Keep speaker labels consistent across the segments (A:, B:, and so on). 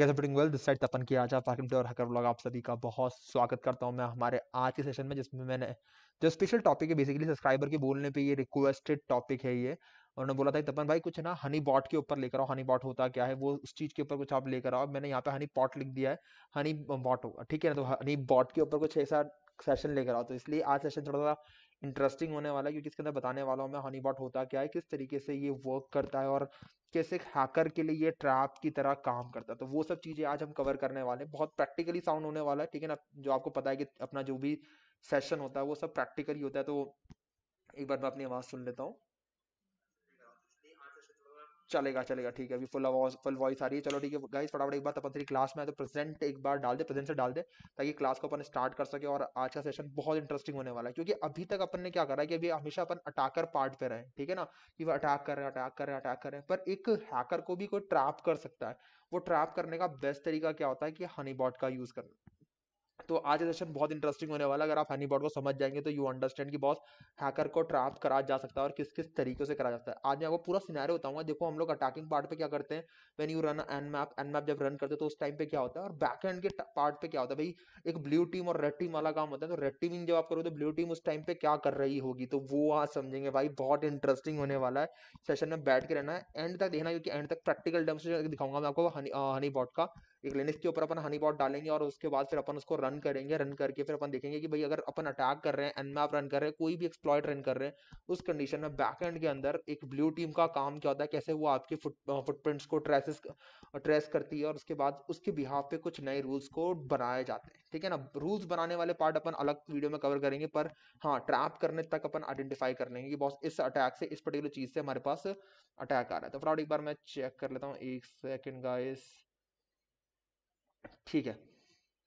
A: ये well this side तपन की आजा फाकिम और हकर ब्लॉग आप सभी का बहुत स्वागत करता हूँ मैं हमारे आज के सेशन में जिसमें मैंने जो स्पेशल टॉपिक है बेसिकली सब्सक्राइबर के बोलने पे ये रिक्वेस्टेड टॉपिक है ये उन्होंने बोला था तपन भाई कुछ ना हनी बॉट के ऊपर लेकर आओ हनी बॉट होता क्या है वो उस चीज़ के ऊपर कुछ आप लेकर आओ मैंने यहाँ पे हनी पॉट लिख दिया है हनी बॉट होगा ठीक है ना तो हनी बॉट के ऊपर कुछ ऐसा सेशन लेकर आओ तो इसलिए आज सेशन थोड़ा सा इंटरेस्टिंग होने वाला है क्योंकि इसके अंदर बताने वाला हूँ मैं हनीबॉट होता क्या है किस तरीके से ये वर्क करता है और कैसे एक हैकर के लिए ये ट्रैप की तरह काम करता है तो वो सब चीज़ें आज हम कवर करने वाले हैं बहुत प्रैक्टिकली साउंड होने वाला है ठीक है ना जो आपको पता है कि अपना जो भी सेशन होता है वो सब प्रैक्टिकली होता है तो एक बार मैं अपनी आवाज़ सुन लेता हूँ चलेगा चलेगा ठीक है अभी फुल आवाज फुल वॉइस आ रही है चलो ठीक है गाइस फटाफट एक बार अपन तेरी क्लास में तो प्रेजेंट एक बार डाल दे प्रेजेंट से डाल दे ताकि क्लास को अपन स्टार्ट कर सके और आज का सेशन बहुत इंटरेस्टिंग होने वाला है क्योंकि अभी तक अपन ने क्या करा है कि अभी हमेशा अपन अटैकर पार्ट पे रहे ठीक है ना कि वो अटैक कर रहे अटैक कर रहे अटैक कर रहे हैं पर एक हैकर को भी कोई ट्रैप कर सकता है वो ट्रैप करने का बेस्ट तरीका क्या होता है कि हनी बॉट का यूज करना तो आज का सेशन बहुत इंटरेस्टिंग होने वाला अगर आप हनी बॉट को समझ जाएंगे तो यू अंडरस्टैंड कि बॉस हैकर को ट्रैप करा जा सकता है और किस किस तरीके से करा जा सकता है आज मैं आपको पूरा सिनारे बताऊंगा देखो हम लोग अटैकिंग पार्ट पे क्या करते हैं when you run Nmap Nmap जब रन करते हैं तो उस टाइम पे क्या होता है और बैक एंड के पार्ट पे क्या होता है भाई एक ब्लू टीम और रेड टीम वाला काम होता है तो रेड टीमिंग जब आप करो तो ब्लू टीम उस टाइम पे क्या कर रही होगी तो वो आज समझेंगे भाई बहुत इंटरेस्टिंग होने वाला है सेशन में बैठ के रहना है एंड तक देखना क्योंकि एंड तक प्रैक्टिकल डेमोस्ट्रेशन दिखाऊंगा मैं आपको हनी बॉट का एक लिनक्स के ऊपर अपन पॉट डालेंगे और उसके बाद फिर अपन उसको रन करेंगे रन करके फिर अपन देखेंगे कि भाई अगर अपन अटैक कर रहे हैं एनमैप रन कर रहे हैं कोई भी एक्सप्लॉयट रन कर रहे हैं उस कंडीशन में एंड के अंदर एक ब्लू टीम का काम क्या होता है कैसे वो आपके फुट फुटप्रिंट्स को ट्रेसिस ट्रेस करती है और उसके बाद उसके बिहाव पे कुछ नए रूल्स को बनाए जाते हैं ठीक है ना रूल्स बनाने वाले पार्ट अपन अलग वीडियो में कवर करेंगे पर हाँ ट्रैप करने तक अपन आइडेंटिफाई कर लेंगे कि बॉस इस अटैक से इस पर्टिकुलर चीज़ से हमारे पास अटैक आ रहा है तो फिर एक बार मैं चेक कर लेता हूँ एक सेकेंड गाइस ठीक है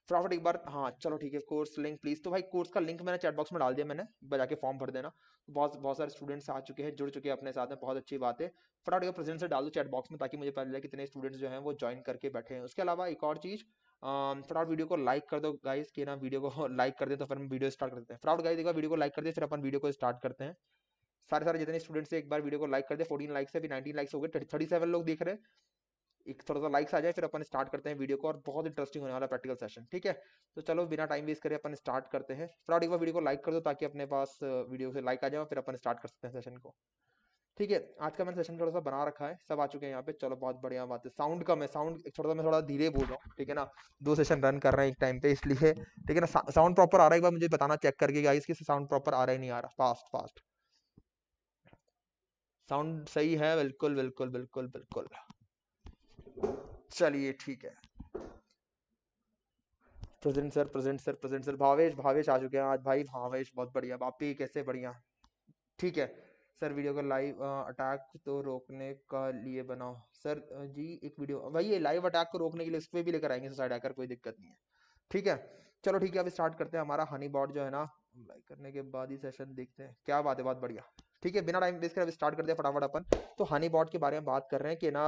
A: फटाफट एक बार हाँ चलो ठीक है कोर्स लिंक प्लीज़ तो भाई कोर्स का लिंक मैंने चैट बॉक्स में डाल दिया मैंने जाके फॉर्म भर देना बहुत बहुत सारे स्टूडेंट्स आ चुके हैं जुड़ चुके हैं अपने साथ में बहुत अच्छी बात है फटाफट एक प्रेजेंट से डाल दो चैट बॉक्स में ताकि मुझे पता चले कितने स्टूडेंट्स जो है वो ज्वाइन करके बैठे हैं उसके अलावा एक और चीज़ फटाफट वीडियो को लाइक कर दो गाइज के ना वीडियो को लाइक कर दे तो फिर हम वीडियो स्टार्ट करते हैं फटाफट गाइज एक बार वीडियो को लाइक कर दे फिर अपन वीडियो को स्टार्ट करते हैं सारे सारे जितने स्टूडेंट्स एक बार वीडियो को लाइक कर दे फोर्टीन लाइक्स है फिर नाइनटीन लाइक्स हो गए थर्टी सेवन लोग देख रहे हैं एक थोड़ा सा लाइक्स आ जाए फिर अपन स्टार्ट करते हैं वीडियो को और बहुत इंटरेस्टिंग होने वाला प्रैक्टिकल सेशन ठीक है तो चलो बिना टाइम वेस्ट करें अपन स्टार्ट करते हैं फटाफट एक बार वीडियो को लाइक कर दो ताकि अपने पास वीडियो से लाइक आ जाए फिर अपन स्टार्ट कर सकते हैं सेशन को ठीक है आज का मैंने सेशन थोड़ा सा बना रखा है सब आ चुके हैं यहाँ पे चलो बहुत बढ़िया बात है साउंड कम है साउंड थोड़ा सा मैं थोड़ा धीरे बोल रहा हूँ ठीक है ना दो सेशन रन कर रहे हैं एक टाइम पे इसलिए ठीक है ना साउंड प्रॉपर आ रहा है एक बार मुझे बताना चेक करके गाइस कि साउंड प्रॉपर आ रहा है नहीं आ रहा फास्ट फास्ट साउंड सही है बिल्कुल बिल्कुल बिल्कुल बिल्कुल चलिए ठीक है present sir present sir present sir Bhavesh Bhavesh आ चुके हैं आज भाई भावेश बहुत बढ़िया बापी कैसे बढ़िया ठीक है सर वीडियो का लाइव अटैक तो रोकने का लिए बनाओ सर जी एक वीडियो भाई ये लाइव अटैक को रोकने के लिए उसको भी लेकर आएंगे सुसाइड आकर कोई दिक्कत नहीं है ठीक है चलो ठीक है अब स्टार्ट करते हैं हमारा हनी बॉट जो है ना लाइक करने के बाद ही सेशन देखते हैं क्या बात है बहुत बढ़िया ठीक है बिना टाइम वेस्ट कर स्टार्ट करते हैं फटाफट अपन तो हनी बॉट के बारे में बात कर रहे हैं कि ना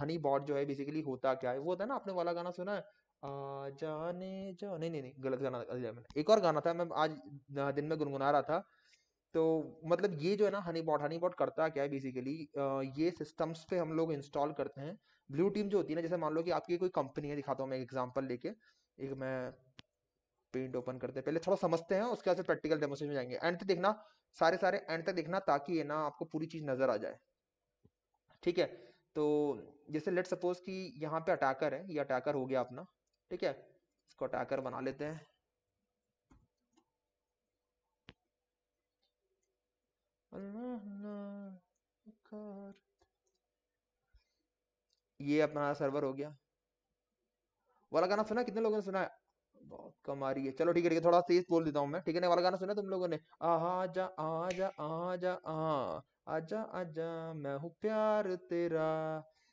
A: हनी बॉट जो है बेसिकली होता क्या है वो होता है ना आपने वाला गाना सुना है आ जाने जा नहीं नहीं नहीं गलत गाना मैंने एक और गाना था मैं आज दिन में गुनगुना रहा था तो मतलब ये जो है ना हनी बॉट हनी बॉट करता क्या है बेसिकली ये सिस्टम्स पे हम लोग इंस्टॉल करते हैं ब्लू टीम जो होती है ना जैसे मान लो कि आपकी कोई कंपनी है दिखाता हूँ मैं एग्जाम्पल लेके एक मैं पेंट ओपन करते हैं पहले थोड़ा समझते हैं उसके बाद प्रैक्टिकल डेमोस्ट्रेशन जाएंगे एंड तक देखना सारे सारे एंड तक देखना ताकि ये ना आपको पूरी चीज नजर आ जाए ठीक है तो जैसे लेट सपोज कि यहाँ पे अटैकर है ये अटैकर हो गया अपना ठीक है इसको अटैकर बना लेते हैं ये अपना सर्वर हो गया वाला गाना सुना कितने लोगों ने सुना है बहुत कम आ रही है चलो ठीक है थोड़ा तेज बोल देता हूँ मैं ठीक है ना वाला गाना सुना तुम लोगों ने आहा जा आजा आजा आ हाँ, आजा आजा मैं हूँ प्यार तेरा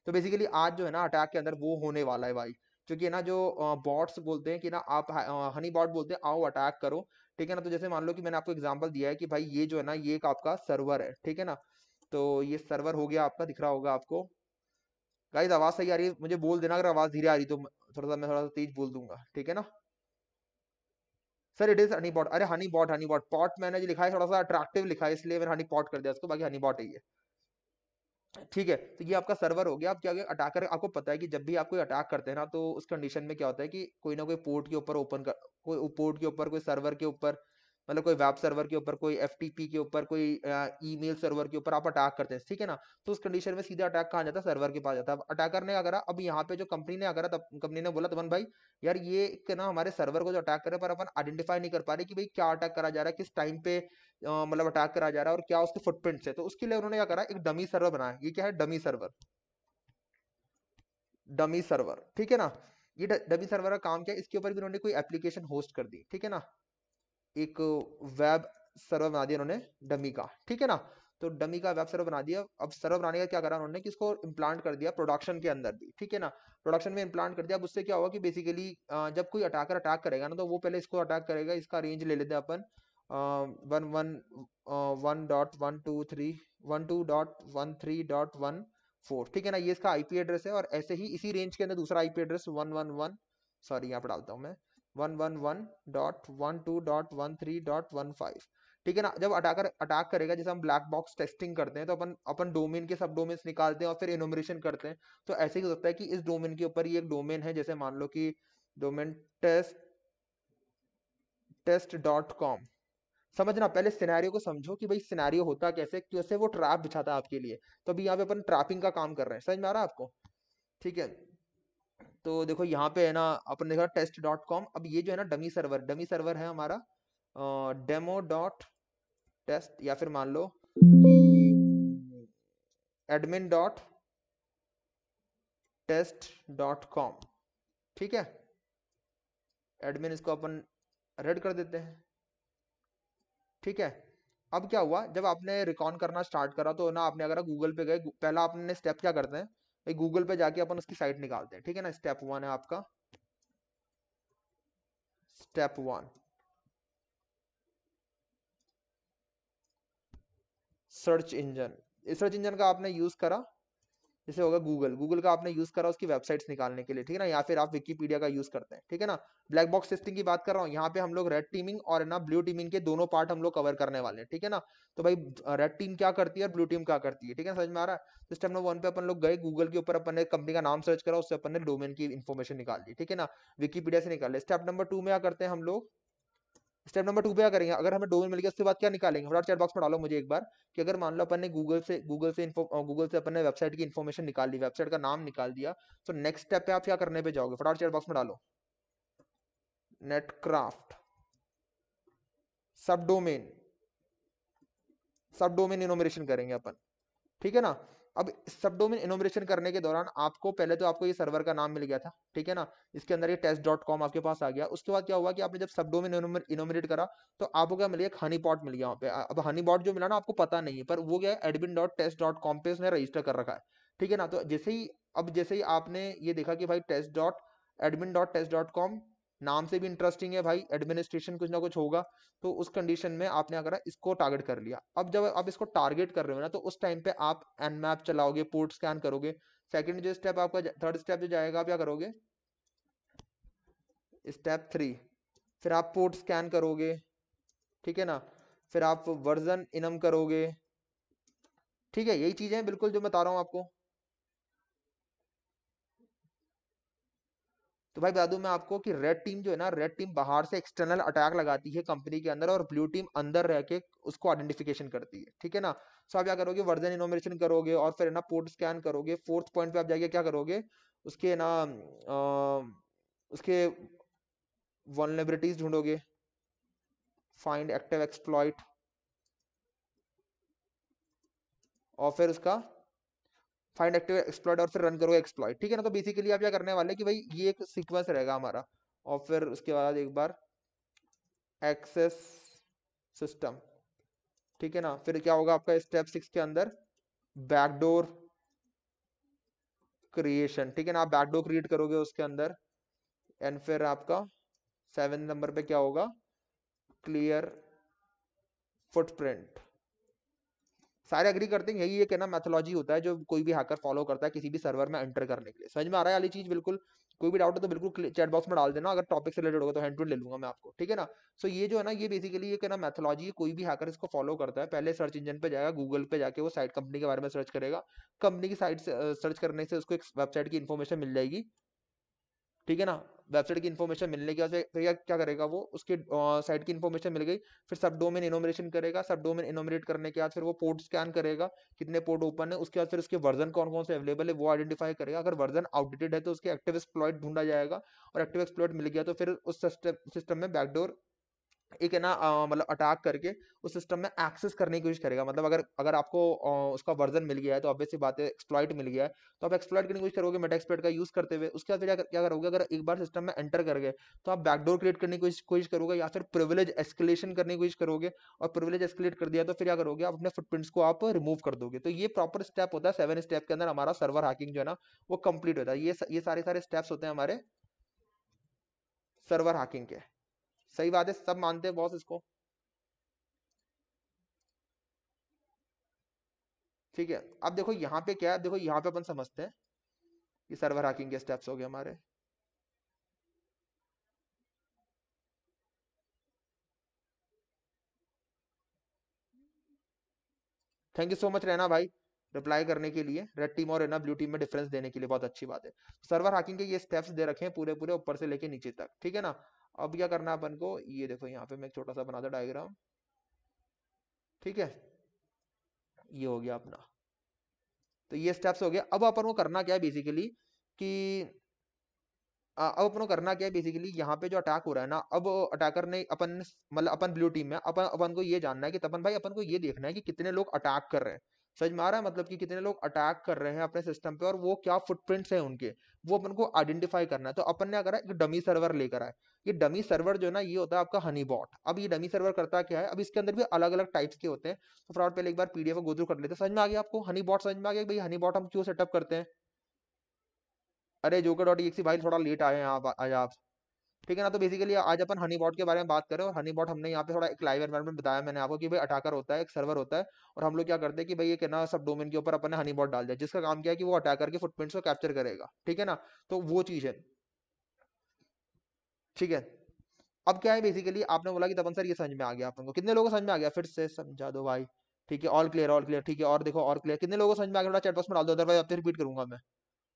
A: तो बेसिकली आज जो है ना अटैक के अंदर वो होने वाला है भाई क्योंकि ना जो बॉट्स बोलते हैं कि ना आप हनी बॉट बोलते हैं आओ अटैक करो ठीक है ना तो जैसे मान लो कि मैंने आपको एग्जाम्पल दिया है कि भाई ये जो है ना ये एक आपका सर्वर है ठीक है ना तो ये सर्वर हो गया आपका दिख रहा होगा आपको गाइज आवाज सही आ रही है मुझे बोल देना अगर आवाज धीरे आ रही तो थोड़ा सा मैं थोड़ा सा तेज बोल दूंगा ठीक है ना sir it is honey bot अरे honey bot honey bot pot मैंने जो लिखा है थोड़ा सा अट्रैक्टिव लिखा है इसलिए मैंने हनी पॉट कर दिया इसको बाकी हनी बॉट है ये ठीक है तो ये आपका सर्वर हो गया आप क्या अटैकर आपको पता है कि जब भी आप कोई अटैक करते हैं ना तो उस कंडीशन में क्या होता है कि कोई ना कोई पोर्ट के ऊपर ओपन कर कोई पोर्ट के ऊपर कोई सर्वर के ऊपर मतलब कोई वेब सर्वर के ऊपर कोई एफ के ऊपर कोई ईमेल सर्वर के ऊपर आप अटैक करते हैं ठीक है ना तो उस कंडीशन में सीधा अटैक कहा जाता है सर्वर के पास जाता है अटैकर ने अगर अब यहाँ पे जो कंपनी ने अगर कंपनी ने बोला तमन भाई यार ये ना हमारे सर्वर को जो अटैक करे पर अपन आइडेंटिफाई नहीं कर पा रहे कि भाई क्या अटैक करा जा रहा है किस टाइम पे मतलब अटैक करा जा रहा है और क्या उसके फुटप्रिंट्स है तो उसके लिए उन्होंने क्या करा एक डमी सर्वर बनाया ये क्या है डमी सर्वर डमी सर्वर ठीक है ना ये डमी सर्वर का काम क्या है इसके ऊपर भी उन्होंने कोई एप्लीकेशन होस्ट कर दी ठीक है ना एक वेब सर्वर बना दिया उन्होंने डमी का ठीक है ना तो डमी का वेब सर्वर बना दिया अब सर्वर बनाने का क्या करा उन्होंने कि इसको इम्प्लांट कर दिया प्रोडक्शन के अंदर भी ठीक है ना प्रोडक्शन में इम्प्लांट कर दिया अब उससे क्या होगा कि बेसिकली जब कोई अटैकर अटैक करेगा ना तो वो पहले इसको अटैक करेगा इसका रेंज ले लेते हैं अपन one one one dot one two three one two dot one three dot one four ठीक है ना ये इसका आईपी एड्रेस है और ऐसे ही इसी रेंज के अंदर दूसरा IP address one one one sorry यहाँ पर डालता हूँ मैं one one one dot one two dot one three dot one five ठीक है ना जब अटाकर अटैक करेगा जैसे हम ब्लैक बॉक्स टेस्टिंग करते हैं तो अपन अपन डोमेन के सब डोमेन्स निकालते हैं और फिर इनोमरेशन करते हैं तो ऐसे ही हो सकता है कि इस डोमेन के ऊपर ये एक डोमेन है जैसे मान लो कि domain test test dot com समझना पहले सिनेरियो को समझो कि भाई सिनेरियो होता कैसे कैसे वो ट्रैप बिछाता है आपके लिए तो अभी यहाँ पे अपन ट्रैपिंग का काम कर रहे हैं समझ में आ रहा है आपको ठीक है तो देखो यहाँ पे है ना अपन देखा टेस्ट डॉट कॉम अब ये जो है ना डमी सर्वर डमी सर्वर है हमारा डेमो डॉट टेस्ट या फिर मान लो admin dot test dot com ठीक है एडमिन इसको अपन रेड कर देते हैं ठीक है अब क्या हुआ जब आपने रिकॉर्ड करना स्टार्ट करा तो ना आपने अगर गूगल पे गए पहला आपने स्टेप क्या करते हैं भाई गूगल पे जाके अपन उसकी साइट निकालते हैं ठीक है ना स्टेप वन है आपका step one search engine search engine का आपने यूज करा जैसे होगा गूगल गूगल का आपने यूज करा उसकी वेबसाइट्स निकालने के लिए ठीक है ना या फिर आप विकीपीडिया का यूज करते हैं ठीक है ना ब्लैक बॉक्स टेस्टिंग की बात कर रहा हूँ यहाँ पे हम लोग रेड टीमिंग और ना ब्लू टीमिंग के दोनों पार्ट हम लोग कवर करने वाले हैं ठीक है ना तो भाई रेड टीम क्या करती है और ब्लू टीम क्या करती है ठीक है समझ में आ रहा है सिस्टम नंबर वन पे अपन लोग गए गूगल के ऊपर अपने कंपनी का नाम सर्च करा उससे अपने डोमेन की इन्फॉर्मेशन निकाल ली ठीक है ना विकीपीडिया से निकाल लिया स्टेप नंबर टू में क्या करते हैं हम लोग स्टेप नंबर टू पे क्या करेंगे अगर हमें डोमेन मिल गया उसके बाद क्या निकालेंगे फटाफट चैट बॉक्स में डालो मुझे एक बार कि अगर मान लो अपन ने गूगल से गूगल से गूगल से अपन ने वेबसाइट की इन्फॉर्मेशन निकाल दी वेबसाइट का नाम निकाल दिया तो नेक्स्ट स्टेप पे आप क्या करने पे जाओगे फटाफट चैट बॉक्स में डालो नेटक्राफ्ट सब डोमेन सब डोमेन इनोमेशन करेंगे अपन ठीक है ना अब सब डोमेन इनोमरेशन करने के दौरान आपको पहले तो आपको ये सर्वर का नाम मिल गया था ठीक है ना इसके अंदर ये टेस्ट डॉट कॉम आपके पास आ गया उसके बाद क्या हुआ कि आपने जब सब डोमेन इनोमरेट करा तो आपको क्या मिल गया हनी पॉट मिल गया वहाँ पे अब हनी पॉट जो मिला ना आपको पता नहीं है पर वो क्या है admin dot test dot com पे उसने रजिस्टर कर रखा है ठीक है ना तो जैसे ही अब जैसे ही आपने ये देखा कि भाई test dot admin dot test dot com नाम से भी इंटरेस्टिंग है भाई एडमिनिस्ट्रेशन कुछ ना कुछ होगा तो उस कंडीशन में आपने अगर इसको टारगेट कर लिया अब जब आप इसको टारगेट कर रहे हो ना तो उस टाइम पे आप एनमैप चलाओगे पोर्ट स्कैन करोगे सेकंड जो स्टेप आपका थर्ड स्टेप जो जाएगा आप क्या करोगे स्टेप थ्री फिर आप पोर्ट स्कैन करोगे ठीक है ना फिर आप वर्जन इनम करोगे ठीक है यही चीजें बिल्कुल जो बता रहा हूँ आपको तो भाई बता दू मैं आपको कि रेड टीम जो है ना रेड टीम बाहर से एक्सटर्नल अटैक लगाती है कंपनी के अंदर और ब्लू टीम अंदर रह के उसको आइडेंटिफिकेशन करती है ठीक है ना सो आप क्या करोगे वर्जन इनोमेशन करोगे और फिर ना पोर्ट स्कैन करोगे फोर्थ पॉइंट पे आप जाके क्या करोगे उसके ना आ, उसके वॉलनेबिलिटीज ढूंढोगे फाइंड एक्टिव एक्सप्लॉइट और फिर उसका फाइंड एक्टिव एक्सप्लॉइट और फिर रन करोगे एक्सप्लॉइट ठीक है ना तो बेसिकली आप क्या करने वाले कि भाई ये एक सीक्वेंस रहेगा हमारा और फिर उसके बाद एक बार एक्सेस सिस्टम ठीक है ना फिर क्या होगा आपका स्टेप सिक्स के अंदर बैकडोर क्रिएशन ठीक है ना आप बैकडोर क्रिएट करोगे उसके अंदर एंड फिर आपका सेवन नंबर पे क्या होगा क्लियर फुटप्रिंट सारे अग्री करते हैं यही एक है ना मैथोलॉजी होता है जो कोई भी हैकर फॉलो करता है किसी भी सर्वर में एंटर करने के लिए समझ में आ रहा है अली चीज बिल्कुल कोई भी डाउट है तो बिल्कुल चैट बॉक्स में डाल देना अगर टॉपिक से रिलेटेड होगा तो हैंड ले लूंगा मैं आपको ठीक है ना सो ये जो है ना ये बेसिकली एक ना मैथोलॉजी कोई भी हैकर इसको फॉलो करता है पहले सर्च इंजन पे जाएगा गूगल पे जाके वो साइट कंपनी के बारे में सर्च करेगा कंपनी की साइट सर्च करने से उसको एक वेबसाइट की इन्फॉर्मेशन मिल जाएगी ठीक है ना वेबसाइट की इन्फॉर्मेशन मिलने के बाद तो क्या करेगा वो उसके साइट की इन्फॉर्मेशन मिल गई फिर सब डोमेन इनोमरेशन करेगा सब डोमेन इनोमरेट करने के बाद फिर वो पोर्ट स्कैन करेगा कितने पोर्ट ओपन है उसके बाद फिर उसके वर्जन कौन कौन से अवेलेबल है वो आइडेंटिफाई करेगा अगर वर्जन आउटडेटेड है तो उसके एक्टिव एक्सप्लॉइट ढूंढा जाएगा और एक्टिव एक्सप्लॉइट मिल गया तो फिर उस सिस्टम में बैकडोर एक है ना मतलब अटैक करके उस सिस्टम में एक्सेस करने की कोशिश करेगा मतलब अगर अगर आपको आ, उसका वर्जन मिल गया है तो ऑब्वियसली बात है एक्सप्लॉइट मिल गया है तो आप एक्सप्लॉइट करने की कोशिश करोगे मेटा एक्सप्लॉइट का यूज करते हुए उसके बाद फिर क्या करोगे अगर एक बार सिस्टम में एंटर कर गए तो आप बैकडोर क्रिएट करने की कोशिश करोगे या फिर प्रिविलेज एस्केलेशन करने की कोशिश करोगे और प्रिविलेज एस्केलेट कर दिया तो फिर क्या करोगे आप अपने फुटप्रिंट्स को आप रिमूव कर दोगे तो ये प्रॉपर स्टेप होता है सेवन स्टेप के अंदर हमारा सर्वर हैकिंग जो है ना वो कंप्लीट होता है ये ये सारे सारे स्टेप्स होते हैं हमारे सर्वर हैकिंग के सही बात है सब मानते हैं बॉस इसको ठीक है अब देखो यहाँ पे क्या है देखो यहाँ पे अपन समझते हैं कि सर्वर हैकिंग के स्टेप्स हो गए हमारे थैंक यू सो मच रहना भाई रिप्लाई करने के लिए रेड टीम और रहना ब्लू टीम में डिफरेंस देने के लिए बहुत अच्छी बात है सर्वर हैकिंग के ये स्टेप्स दे रखे हैं पूरे पूरे ऊपर से लेके नीचे तक ठीक है ना अब क्या करना है अपन को ये देखो यहाँ पे मैं एक छोटा सा बना था डायग्राम ठीक है ये हो गया अपना तो ये स्टेप्स हो गया अब अपन को करना क्या है बेसिकली कि अब अपन को करना क्या है बेसिकली यहाँ पे जो अटैक हो रहा है ना अब अटैकर ने अपन मतलब अपन ब्लू टीम में अपन अपन को ये जानना है कि तपन भाई अपन को ये देखना है कि कितने लोग अटैक कर रहे हैं समझ में आ रहा है मतलब कि कितने लोग अटैक कर रहे हैं अपने सिस्टम पे और वो क्या फुटप्रिंट्स हैं उनके वो अपन को आइडेंटिफाई करना है तो अपन ने अगर एक डमी सर्वर लेकर आए ये डमी सर्वर जो है ना ये होता है आपका हनी बॉट अब ये डमी सर्वर करता क्या है अब इसके अंदर भी अलग अलग टाइप्स के होते हैं तो फ्रॉड पहले एक बार पीडीएफ को थ्रू कर लेते हैं समझ में आ गया आपको हनी बॉट समझ में आ गया भाई हनी बॉट हम क्यों सेटअप करते हैं अरे जोकर डॉट एक भाई थोड़ा लेट आए हैं आप आप ठीक है ना तो बेसिकली आज अपन हनीबॉट के बारे में बात करें और हनीबॉट हमने यहाँ पे थोड़ा एक लाइव एनवायरमेंट बताया मैंने आपको कि भाई अटैकर होता है एक सर्वर होता है और हम लोग क्या करते हैं कि भाई ये कहना सब डोमेन के ऊपर अपन ने हनीबॉट डाल दिया जिसका काम क्या है कि वो अटैकर के फुटप्रिंट्स को कैप्चर करेगा ठीक है ना तो वो चीज़ है ठीक है अब क्या है बेसिकली आपने बोला कि तपन सर ये समझ में आ गया आपको को कितने लोगों को समझ में आ गया फिर से समझा दो भाई ठीक है ऑल क्लियर ऑल क्लियर ठीक है और देखो और क्लियर कितने लोगों को समझ में आ गया थोड़ा चैट बॉक्स में डाल दो अदरवाइज आपसे रिपीट करूंगा मैं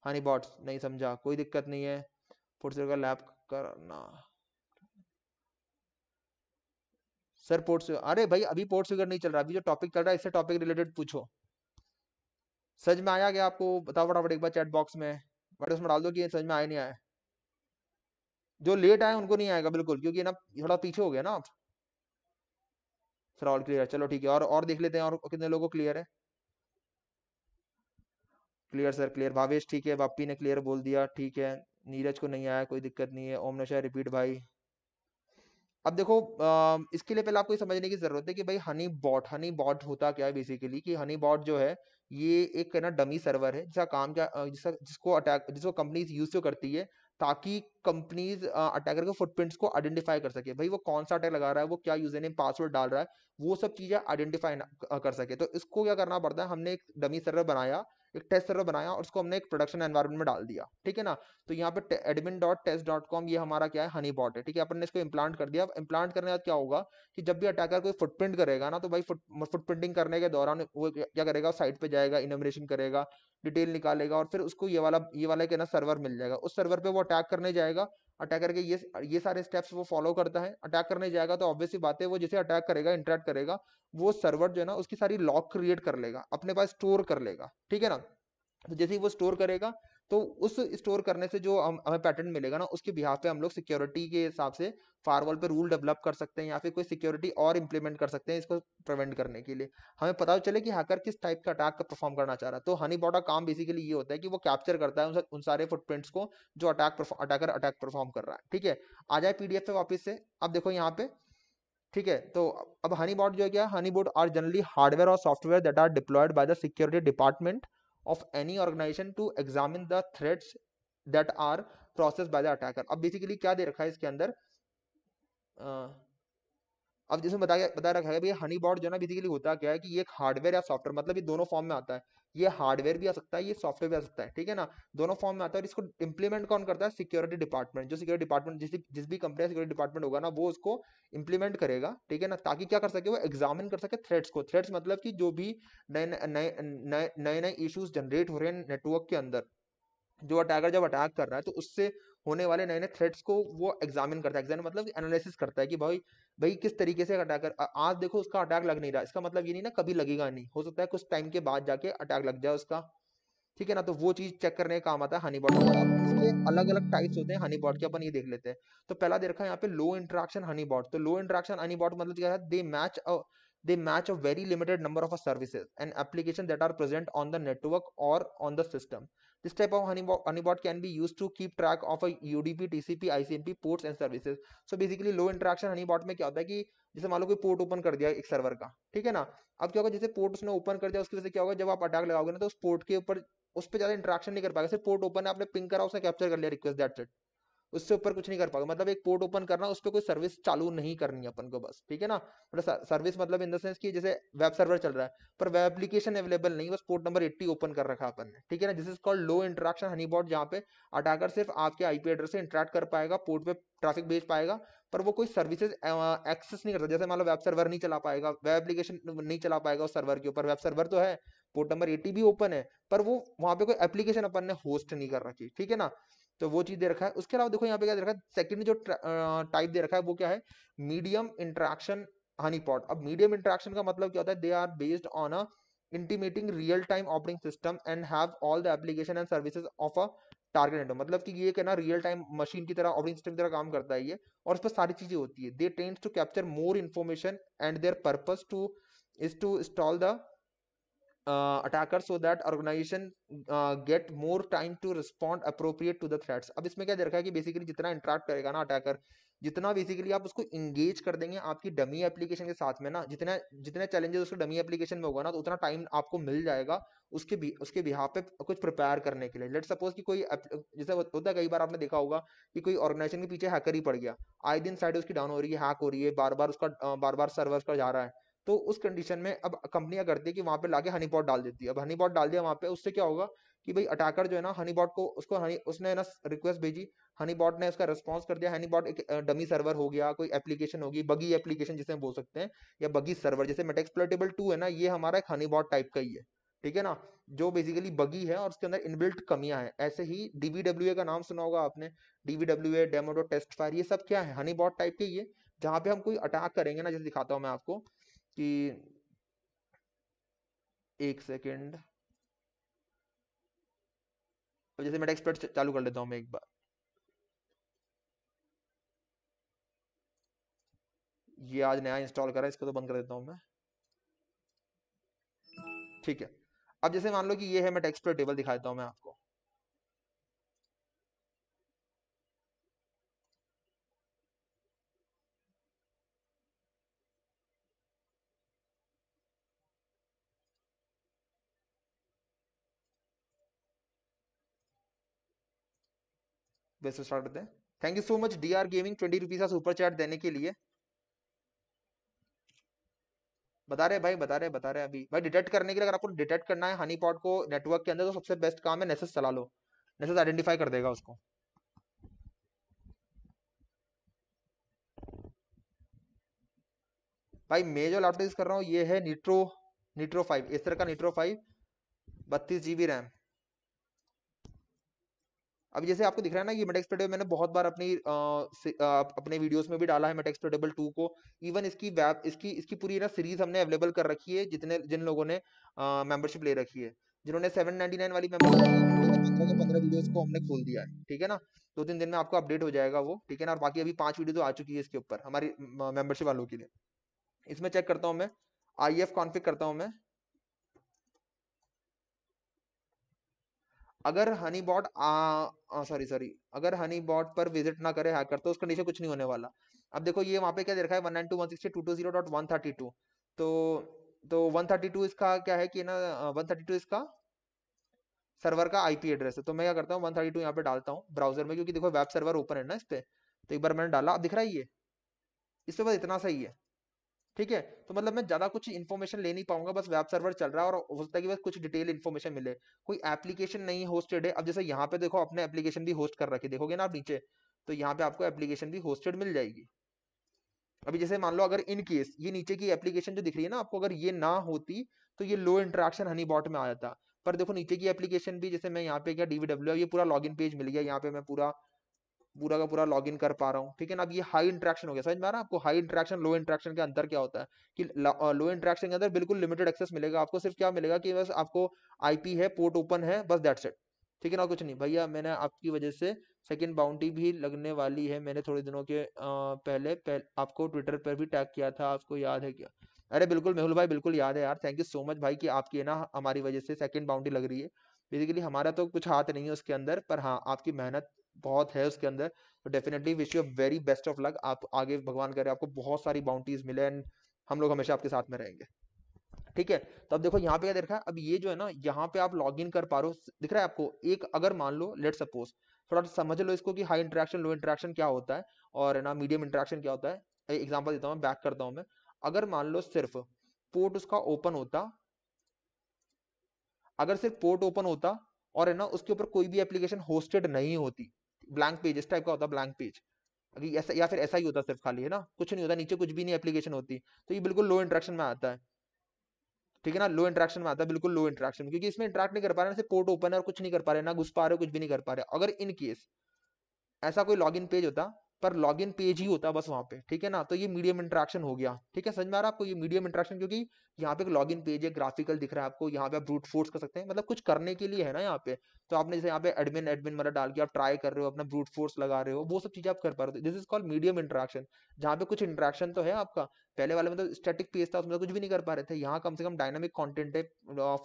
A: हनी बॉट्स नहीं समझा कोई दिक्कत नहीं है फुटसर का लैब करना सर पोर्ट से अरे भाई अभी पोर्ट स्वीगर नहीं चल रहा अभी जो टॉपिक चल रहा है इससे टॉपिक रिलेटेड पूछो सच में आया गया आपको बताओ फटाफट एक बार चैट बॉक्स में बट उसमें डाल दो कि सच में आया नहीं आया जो लेट आए उनको नहीं आएगा बिल्कुल क्योंकि ना थोड़ा पीछे हो गया ना आप सर ऑल क्लियर है चलो ठीक है और और देख लेते हैं और कितने लोगों को क्लियर है क्लियर सर क्लियर भावेश ठीक है बापी ने क्लियर बोल दिया ठीक है नीरज को नहीं आया कोई दिक्कत नहीं है ओम नशा रिपीट भाई अब देखो इसके लिए पहले आपको समझने की जरूरत है कि भाई हनी बॉट हनी बॉट होता क्या है बेसिकली कि हनी बॉट जो है ये एक ना डमी सर्वर है जिसका काम क्या जिसका जिसको अटैक जिसको कंपनीज यूज तो करती है ताकि कंपनीज अटैकर के फुटप्रिंट्स को आइडेंटिफाई कर सके भाई वो कौन सा अटैक लगा रहा है वो क्या यूजर नेम पासवर्ड डाल रहा है वो सब चीजें आइडेंटिफाई कर सके तो इसको क्या करना पड़ता है हमने एक डमी सर्वर बनाया एक टेस्ट सर्वर बनाया और उसको हमने एक प्रोडक्शन एनवायरमेंट में डाल दिया ठीक है ना तो यहाँ पे admin dot test dot com ये हमारा क्या है हनी बॉट है ठीक है अपन ने इसको इम्प्लांट कर दिया इम्प्लांट करने बाद क्या होगा कि जब भी अटैकर कोई फुटप्रिंट करेगा ना तो भाई फुट फुटप्रिंटिंग करने के दौरान वो क्या करेगा साइट पर जाएगा इनोमिनेशन करेगा डिटेल निकालेगा और फिर उसको ये वाला ये वाला ना सर्वर मिल जाएगा उस सर्वर पे वो अटैक करने जाएगा अटैक करके ये ये सारे स्टेप्स वो फॉलो करता है अटैक करने जाएगा तो ऑब्वियसली बात है वो जिसे अटैक करेगा इंटरेक्ट करेगा वो सर्वर जो है ना उसकी सारी लॉक क्रिएट कर लेगा अपने पास स्टोर कर लेगा ठीक है ना तो जैसे ही वो स्टोर करेगा तो उस स्टोर करने से जो हमें पैटर्न मिलेगा ना उसके बिहाव पे हम लोग सिक्योरिटी के हिसाब से फायरवॉल पे रूल डेवलप कर सकते हैं या फिर कोई सिक्योरिटी और इम्प्लीमेंट कर सकते हैं इसको प्रिवेंट करने के लिए हमें पता तो चले कि हैकर किस टाइप का अटैक परफॉर्म करना चाह रहा है तो हनी बॉट का काम बेसिकली ये होता है कि वो कैप्चर करता है उन सारे फुटप्रिंट्स को जो अटैक अटैकर अटैक परफॉर्म कर रहा है ठीक है आ जाए पीडीएफ पे वापिस से अब देखो यहाँ पे ठीक है तो अब हनी बॉट जो है क्या honey bot are generally hardware और software that are deployed by the security department of any organisation to examine the threats that are process by the attacker अब बेसिकली क्या दे रखा है इसके अंदर अब जैसे बता बता रखा है भैया हनी बॉट जो ना बेसिकली होता क्या है कि ये एक हार्डवेयर या सॉफ्टवेयर मतलब ये दोनों फॉर्म में आता है ये हार्डवेयर भी आ सकता है ये सॉफ्टवेयर भी आ सकता है ठीक है ना दोनों फॉर्म में आता है और इसको इंप्लीमेंट कौन करता है सिक्योरिटी डिपार्टमेंट जो सिक्योरिटी डिपार्टमेंट जिस जिस भी कंपनी सिक्योरिटी डिपार्टमेंट होगा ना वो उसको इंप्लीमेंट करेगा ठीक है ना ताकि क्या कर सके वो एग्जामिन कर सके थ्रेड्स को थ्रेड्स मतलब कि जो भी नए नए नए नए नए इश्यूज जनरेट हो रहे हैं नेटवर्क के अंदर जो अटैकर जब अटैक कर रहा है तो उससे होने वाले नए नए थ्रेड्स को वो एग्जामिन करता है एग्जामिन मतलब एनालिसिस करता है कि भाई भाई किस तरीके से अटैक कर आज देखो उसका अटैक लग नहीं रहा इसका मतलब ये नहीं ना कभी लगेगा नहीं हो सकता है कुछ टाइम के बाद जाके अटैक लग जाए उसका ठीक है ना तो वो चीज चेक करने का काम आता है हनी बॉट इसके अलग अलग टाइप्स होते हैं हनी बॉट के अपन ये देख लेते हैं तो पहला देखा यहाँ पे लो इंट्रैक्शन हनी बॉट तो लो इंट्रैक्शन हनी बॉट मतलब क्या है they match they match a very limited number of services and applications that are present on the network or on the system This type of honeypot can be used to keep track of a UDP, TCP, ICMP ports and services. So basically low interaction honeybot में क्या होता है कि जैसे मान लो कोई port open कर दिया एक सर्वर का ठीक है ना अब क्या होगा जैसे पोर्ट उसने ओपन कर दिया उसकी वजह से क्या होगा जब आप अटैक लगाओगे ना तो उस पोर्ट के ऊपर उस पर ज्यादा इंट्रैक्शन नहीं कर पाएगा सिर्फ पोर्ट ओपन है आपने पिंक करा उसने कैप्चर कर लिया रिक्वेस्ट दैट उससे ऊपर कुछ नहीं कर पाओगे मतलब एक पोर्ट ओपन करना उस पर कोई सर्विस चालू नहीं करनी अपन को बस ठीक है ना मतलब सर्विस मतलब इन द सेंस की जैसे वेब सर्वर चल रहा है पर वेब एप्लीकेशन अवेलेबल नहीं bus port number eighty open कर रखा अपन ने ठीक है ना this is called low interaction bot जहाँ पे अटैकर सिर्फ आपके आईपी एड्रेस से इंट्रैक्ट कर पाएगा पोर्ट पे ट्रैफिक भेज पाएगा पर वो कोई सर्विसेज एक्सेस नहीं करता जैसे मान लो वेब सर्वर नहीं चला पाएगा वेब एप्लीकेशन नहीं चला पाएगा उस सर्वर के ऊपर वेब सर्वर तो है पोर्ट नंबर एटी भी ओपन है पर वो वहां पे कोई एप्लीकेशन अपन ने होस्ट नहीं कर रखी ठीक है ना तो वो चीज दे रखा है उसके अलावा देखो यहाँ पे क्या दे रखा है सेकंड जो टाइप दे रखा है वो क्या है मीडियम इंट्रैक्शन हनी पॉट अब मीडियम इंट्रैक्शन का मतलब क्या होता है they are based on a intimating real time operating system and have all the application and services of a target network मतलब कि ये कहना रियल टाइम मशीन की तरह ऑपरेटिंग सिस्टम की तरह काम करता है ये और उस पर सारी चीजें होती है they tends to capture more information and their purpose to is to install the uh, so so that organization uh, get more time to respond appropriate to the threats अब इसमें क्या दे रखा है कि बेसिकली जितना इंटरेक्ट करेगा ना अटैकर जितना बेसिकली आप उसको इंगेज कर देंगे आपकी डमी एप्लीकेशन के साथ में ना जितना जितने चैलेंजेस उसके डमी एप्लीकेशन में होगा ना तो उतना टाइम आपको मिल जाएगा उसके भी उसके बिहा पे कुछ प्रिपेयर करने के लिए लेट सपोज कि कोई जैसे होता है कई बार आपने देखा होगा कि कोई ऑर्गेनाइजेशन के पीछे हैकर ही पड़ गया आए दिन साइड उसकी डाउन हो रही है हैक हो रही है बार बार उसका बार बार सर्वर का जा रहा है तो उस कंडीशन में अब कंपनियां करती है कि वहां पे लाके हनी पॉट डाल देती है अब हनी पॉट डाल दिया वहां पे उससे क्या होगा कि भाई अटैकर जो है ना हनी बॉट को उसको हनी उसने ना रिक्वेस्ट भेजी हनी बॉट ने उसका रिस्पॉन्स कर दिया हनी बॉट एक डमी सर्वर हो गया कोई एप्लीकेशन होगी बगी एप्लीकेशन जिसे हम बोल सकते हैं या बगी सर्वर जैसे मेटेक्सप्लोटेबल टू है ना ये हमारा एक हनी बॉट टाइप का ही है ठीक है ना जो बेसिकली बगी है और उसके अंदर इनबिल्ट कमियां हैं ऐसे ही डीवीडब्ल्यू का नाम सुना होगा आपने डीवीडब्ल्यू डेमोडो टेस्ट फायर ये सब क्या है हनी बॉट टाइप के ये जहां पे हम कोई अटैक करेंगे ना जैसे दिखाता हूँ मैं आपको कि एक सेकेंड तो जैसे मेटा एक्सपर्ट चालू कर लेता हूं मैं एक बार ये आज नया इंस्टॉल करा है इसको तो बंद कर देता हूं मैं ठीक है अब जैसे मान लो कि ये है मैं एक्सपर्ट टेबल दिखा देता हूं मैं आपको वैसे स्टार्ट करते हैं thank you so much D R gaming twenty rupees का सुपर चैट देने के लिए बता रहे भाई बता रहे बता रहे अभी भाई डिटेक्ट करने के लिए अगर आपको डिटेक्ट करना है हनी पॉट को नेटवर्क के अंदर तो सबसे बेस्ट काम है नेसेस चला लो नेसेस आइडेंटिफाई कर देगा उसको भाई मैं जो लैपटॉप यूज कर रहा हूँ ये है नीट्रो नीट्रो फाइव इस तरह का नीट्रो फाइव बत्तीस जीबी रैम अब जैसे आपको दिख रहा है ना ये मेटेक्स प्रेडेबल मैंने बहुत बार अपनी अपने वीडियोस में भी डाला है मेटेक्स प्रेडेबल टू को इवन इसकी वेब इसकी इसकी पूरी ना सीरीज हमने अवेलेबल कर रखी है जितने जिन लोगों ने मेंबरशिप ले रखी है जिन्होंने सेवन नाइनटी नाइन वाली पंद्रह वीडियोस को हमने खोल दिया है ठीक है ना दो तीन दिन में आपको अपडेट हो जाएगा वो ठीक है ना और बाकी अभी पांच वीडियो तो आ चुकी है इसके ऊपर हमारी मेंबरशिप वालों के लिए इसमें चेक करता हूँ मैं आई एफ करता हूँ मैं अगर हनी बॉट सॉरी सॉरी अगर हनी बॉट पर विजिट ना करे हैकर तो उसका नीचे कुछ नहीं होने वाला अब देखो ये वहाँ पे क्या दे रखा है one nine two one sixty two two zero dot one thirty two तो तो वन थर्टी टू इसका क्या है कि ना वन थर्टी टू इसका सर्वर का आईपी एड्रेस है तो मैं क्या करता हूँ वन थर्टी टू यहाँ पे डालता हूँ ब्राउजर में क्योंकि देखो वेब सर्वर ओपन है ना इस पर तो एक बार मैंने डाला अब दिख रहा है ये इसके बाद इतना सही है ठीक है तो मतलब मैं ज्यादा कुछ इन्फॉर्मेशन ले नहीं पाऊंगा बस वेब सर्वर चल रहा है और हो सकता है कि बस कुछ डिटेल इन्फॉर्मेशन मिले कोई एप्लीकेशन नहीं होस्टेड है अब जैसे यहाँ पे देखो अपने एप्लीकेशन भी होस्ट कर रखे देखोगे ना आप नीचे तो यहाँ पे आपको एप्लीकेशन भी होस्टेड मिल जाएगी अभी जैसे मान लो अगर इन केस ये नीचे की एप्लीकेशन जो दिख रही है ना आपको अगर ये ना होती तो ये लो इंट्रैक्शन हनी बॉट में आ जाता पर देखो नीचे की एप्लीकेशन भी जैसे मैं यहाँ पे क्या डीवीडब्ल्यू ये पूरा लॉगिन पेज मिल गया यहाँ पे मैं पूरा पूरा का पूरा लॉग इन कर पा रहा हूँ ठीक है ना अब ये हाई इंट्रैक्शन हो गया समझ में आ रहा है आपको हाई इंट्रैक्शन लो इंट्रैक्शन के अंदर क्या होता है कि लो इंट्रैक्शन के अंदर बिल्कुल लिमिटेड एक्सेस मिलेगा आपको सिर्फ क्या मिलेगा कि बस आपको आईपी है पोर्ट ओपन है बस दैट्स सेट ठीक है ना कुछ नहीं भैया मैंने आपकी वजह से सेकेंड बाउंड्री भी लगने वाली है मैंने थोड़े दिनों के पहले, पहले आपको ट्विटर पर भी टैग किया था आपको याद है क्या अरे बिल्कुल मेहुल भाई बिल्कुल याद है यार थैंक यू सो मच भाई कि आपकी है ना हमारी वजह से सेकंड बाउंड्री लग रही है बेसिकली हमारा तो कुछ हाथ नहीं है उसके अंदर पर हाँ आपकी मेहनत बहुत है उसके अंदर तो definitely wish you very best of luck आप आगे भगवान करे आपको बहुत सारी बाउंड्रीज मिले एंड हम लोग हमेशा आपके साथ में रहेंगे ठीक है तो अब देखो यहाँ पे क्या देखा है अब ये जो है ना यहाँ पे आप लॉग इन कर पा रहे हो दिख रहा है आपको एक अगर मान लो लेट सपोज थोड़ा समझ लो इसको कि हाई इंटरेक्शन लो इंटरेक्शन क्या होता है और ना मीडियम इंटरेक्शन क्या होता है एग्जाम्पल देता हूँ बैक करता हूँ मैं अगर मान लो सिर्फ पोर्ट उसका ओपन होता अगर सिर्फ पोर्ट ओपन होता और है ना उसके ऊपर कोई भी एप्लीकेशन होस्टेड नहीं होती ब्लैंक पेज इस टाइप का होता ब्लैंक पेज ऐसा या फिर ऐसा ही होता सिर्फ खाली है ना कुछ नहीं होता नीचे कुछ भी नहीं एप्लीकेशन होती तो ये बिल्कुल लो इंट्रैक्शन में आता है ठीक है ना लो इंट्रैक्शन में आता है बिल्कुल लो इंट्रैक्शन क्योंकि इसमें इंट्रैक्ट नहीं कर पा रहे ना पोर्ट ओपन है और कुछ नहीं कर पा रहे ना घुस पा रहे कुछ भी नहीं कर पा रहे अगर इन केस ऐसा कोई लॉग पेज होता पर लॉग इन पेज ही होता है बस वहां पे ठीक है ना तो ये मीडियम इंट्रैक्शन हो गया ठीक है समझ में आ रहा है आपको ये मीडियम इंट्रैक्शन क्योंकि यहाँ पे लॉग इन पेज है ग्राफिकल दिख रहा है आपको यहाँ पे आप ब्रूट फोर्स कर सकते हैं मतलब कुछ करने के लिए है ना यहाँ पे तो आपने जैसे यहाँ पे एडमिन एडमिन मतलब डाल के आप ट्राई कर रहे हो अपना ब्रूट फोर्स लगा रहे हो वो सब चीजें आप कर पा रहे हो this is called medium interaction जहाँ पे कुछ इंट्रैक्शन तो है आपका पहले वाले में तो स्टैटिक पेज था उसमें तो कुछ भी नहीं कर पा रहे थे यहाँ कम से कम डायनामिक कॉन्टेंट है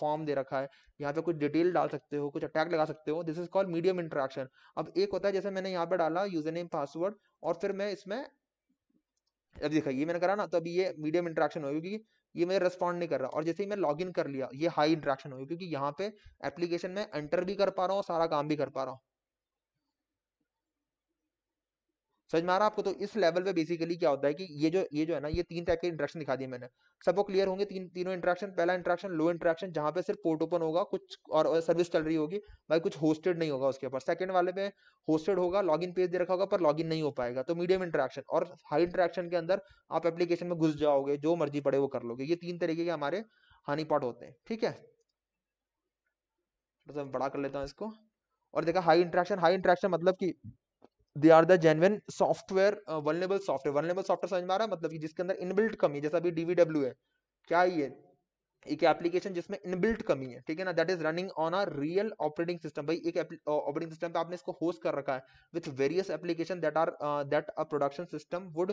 A: फॉर्म दे रखा है यहाँ पे कुछ डिटेल डाल सकते हो कुछ अटैक लगा सकते हो this is called medium interaction अब एक होता है जैसे मैंने यहाँ पे डाला यूजर नेम पासवर्ड और फिर मैं इसमें अब देखा ये मैंने करा ना तो अभी ये मीडियम इंट्रैक्शन होगी क्योंकि ये मेरे रेस्पॉन्ड नहीं कर रहा और जैसे ही मैं लॉग इन कर लिया ये हाई इंट्रैक्शन होगी क्योंकि यहाँ पे एप्लीकेशन में एंटर भी कर पा रहा हूँ सारा काम भी कर पा रहा हूँ समझ मारा आपको तो इस लेवल पे बेसिकली क्या होता है कि ये जो ये जो है ना ये तीन टाइप के इंट्रैक्शन दिखा दिए मैंने सबको क्लियर होंगे तीन तीनों इंट्रैक्शन पहला इंट्रैक्शन लो इंट्रैक्शन जहां पे सिर्फ पोर्ट ओपन होगा कुछ और, सर्विस चल रही होगी भाई कुछ होस्टेड नहीं होगा उसके ऊपर सेकंड वाले में होस्टेड होगा लॉगिन पेज दे रखा होगा पर लॉगिन नहीं हो पाएगा तो मीडियम इंट्रैक्शन और हाई इंट्रैक्शन के अंदर आप एप्लीकेशन में घुस जाओगे जो मर्जी पड़े वो कर लोगे ये तीन तरीके के हमारे हानि पॉट होते हैं ठीक है तो बड़ा कर लेता हूँ इसको और देखा हाई इंट्रैक्शन हाई इंट्रैक्शन मतलब कि they are the genuine software vulnerable software vulnerable software समझ में आ रहा है मतलब कि जिसके अंदर इनबिल्ट कमी है जैसा अभी डीवीडब्ल्यू है क्या ये एक एप्लीकेशन जिसमें इनबिल्ट कमी है ठीक है ना that is running on a real operating system भाई एक ऑपरेटिंग सिस्टम uh, पे आपने इसको होस्ट कर रखा है with various application that are that a production system would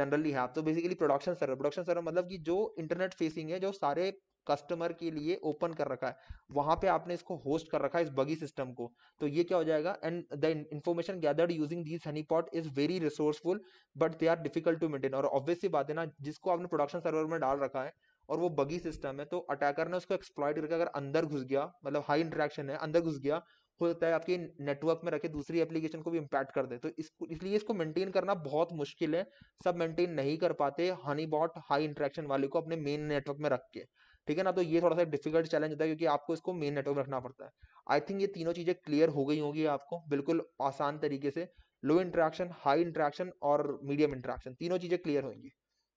A: generally है तो basically production server production server मतलब कि जो इंटरनेट फेसिंग है जो सारे कस्टमर के लिए ओपन कर रखा है वहां पे आपने इसको होस्ट कर रखा है इस बगी सिस्टम को तो ये क्या हो जाएगा and the information gathered using these pot is very resourceful but they are difficult to maintain और ऑब्वियसली बात है ना जिसको आपने प्रोडक्शन सर्वर में डाल रखा है और वो बगी सिस्टम है तो अटैकर ने उसको एक्सप्लॉयट करके अगर अंदर घुस गया मतलब हाई इंटरेक्शन है अंदर घुस गया हो सकता है आपके नेटवर्क में रखे दूसरी एप्लीकेशन को भी इम्पैक्ट कर दे तो इसको इसलिए इसको मेंटेन करना बहुत मुश्किल है सब मेंटेन नहीं कर पाते हनी बॉट हाई इंटरेक्शन वाले को अपने मेन नेटवर्क में रख के ठीक है ना तो ये थोड़ा सा डिफिकल्ट चैलेंज होता है क्योंकि आपको इसको मेन नेटवर्क रखना पड़ता है आई थिंक ये तीनों चीजें क्लियर हो गई होंगी आपको बिल्कुल आसान तरीके से लो इंट्रैक्शन हाई इंट्रैक्शन और मीडियम इंट्रैक्शन तीनों चीजें क्लियर होंगी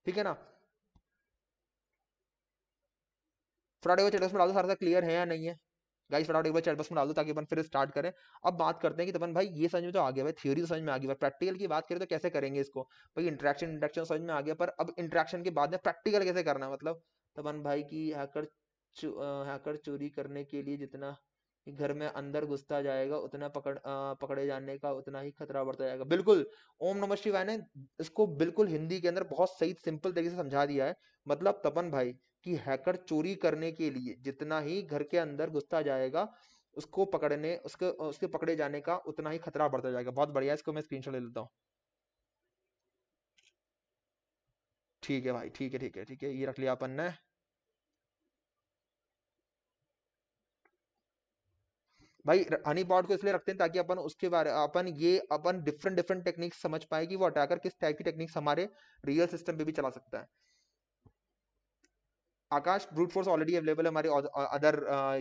A: ठीक है ना फटाटे को में डाल दो सारा सा क्लियर है या नहीं है गाइस फटाफट एक बार में डाल दो ताकि अपन फिर स्टार्ट करें अब बात करते हैं कि तपन भाई ये समझ में तो आ गया भाई थ्योरी तो समझ में आ गई प्रैक्टिकल की बात करें तो कैसे करेंगे इसको भाई इंट्रैक्शन इंट्रैक्शन समझ में आ गया पर अब इंट्रैक्शन के बाद में प्रैक्टिकल कैसे करना है मतलब तपन भाई की हैकर हैकर चोरी करने के लिए जितना घर में अंदर घुसता जाएगा उतना पकड़ आ, पकड़े जाने का उतना ही खतरा बढ़ता जाएगा बिल्कुल ओम नमः शिवाय ने इसको बिल्कुल हिंदी के अंदर बहुत सही सिंपल तरीके से समझा दिया है मतलब तपन भाई कि हैकर चोरी करने के लिए जितना ही घर के अंदर घुसता जाएगा उसको पकड़ने उसके उसके पकड़े जाने का उतना ही खतरा बढ़ता जाएगा बहुत बढ़िया इसको मैं स्क्रीनशॉट ले लेता हूँ ठीक है भाई ठीक है ठीक है ठीक है ये रख लिया अपन ने भाई हनी पॉट को इसलिए रखते हैं ताकि अपन उसके बारे अपन ये अपन डिफरेंट डिफरेंट टेक्निक्स समझ पाए कि वो अटैकर किस टाइप की टेक्निक्स हमारे रियल सिस्टम पे भी चला सकता है Akash brute force already available है हमारे अदर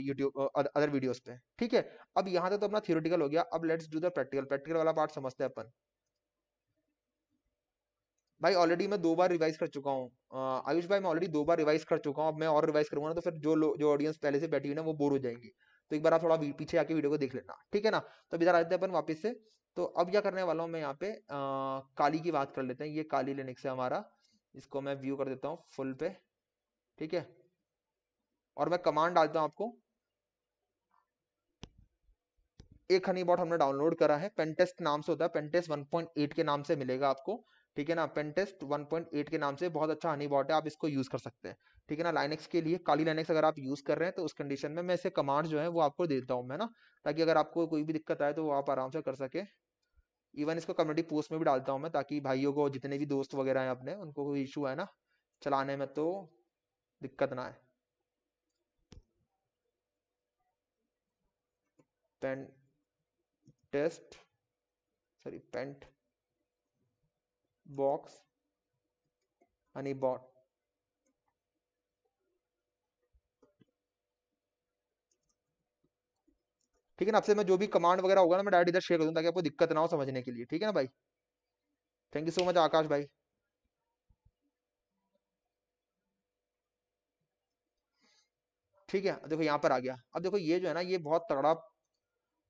A: यूट्यूब अदर वीडियोस पे ठीक है अब यहाँ तक तो अपना थियोरिटिकल हो गया अब let's do the practical practical वाला पार्ट समझते हैं अपन भाई ऑलरेडी मैं दो बार रिवाइज कर चुका हूँ आयुष भाई मैं ऑलरेडी दो बार रिवाइज कर चुका हूँ अब मैं और रिवाइज करूंगा ना तो फिर जो जो ऑडियंस पहले से बैठी हुई ना वो बोर हो जाएंगी तो एक बार थोड़ा पीछे आके वीडियो को देख लेना ठीक है ना तो इधर आ जाते हैं अपन वापस से तो अब क्या करने वाला हूँ मैं यहाँ पे आ, काली की बात कर लेते हैं ये काली लेने से हमारा इसको मैं व्यू कर देता हूँ फुल पे ठीक है और मैं कमांड डालता हूँ आपको एक हनी बॉट हमने डाउनलोड करा है पेंटेस्ट नाम से होता है पेंटेस्ट 1.8 के नाम से मिलेगा आपको ठीक है ना पॉइंट 1.8 के नाम से बहुत अच्छा हनी बॉट है आप इसको यूज कर सकते हैं ठीक है ना लाइनेक्स के लिए काली लाइनेक्स अगर आप यूज कर रहे हैं तो उस कंडीशन में मैं इसे कमांड जो है वो आपको दे देता हूँ मैं ना ताकि अगर आपको कोई भी दिक्कत आए तो आप आराम से कर सके इवन इसको कम्युनिटी पोस्ट में भी डालता हूँ मैं ताकि भाइयों को जितने भी दोस्त वगैरह हैं अपने उनको कोई इशू है ना चलाने में तो दिक्कत ना आए pentest sorry pent box and ठीक है ना आपसे मैं जो भी कमांड वगैरह होगा ना मैं डायरेक्ट इधर शेयर कर दूँ ताकि आपको दिक्कत ना हो समझने के लिए ठीक है ना भाई thank you so much Akash भाई ठीक है देखो यहाँ पर आ गया अब देखो ये जो है ना ये बहुत तगड़ा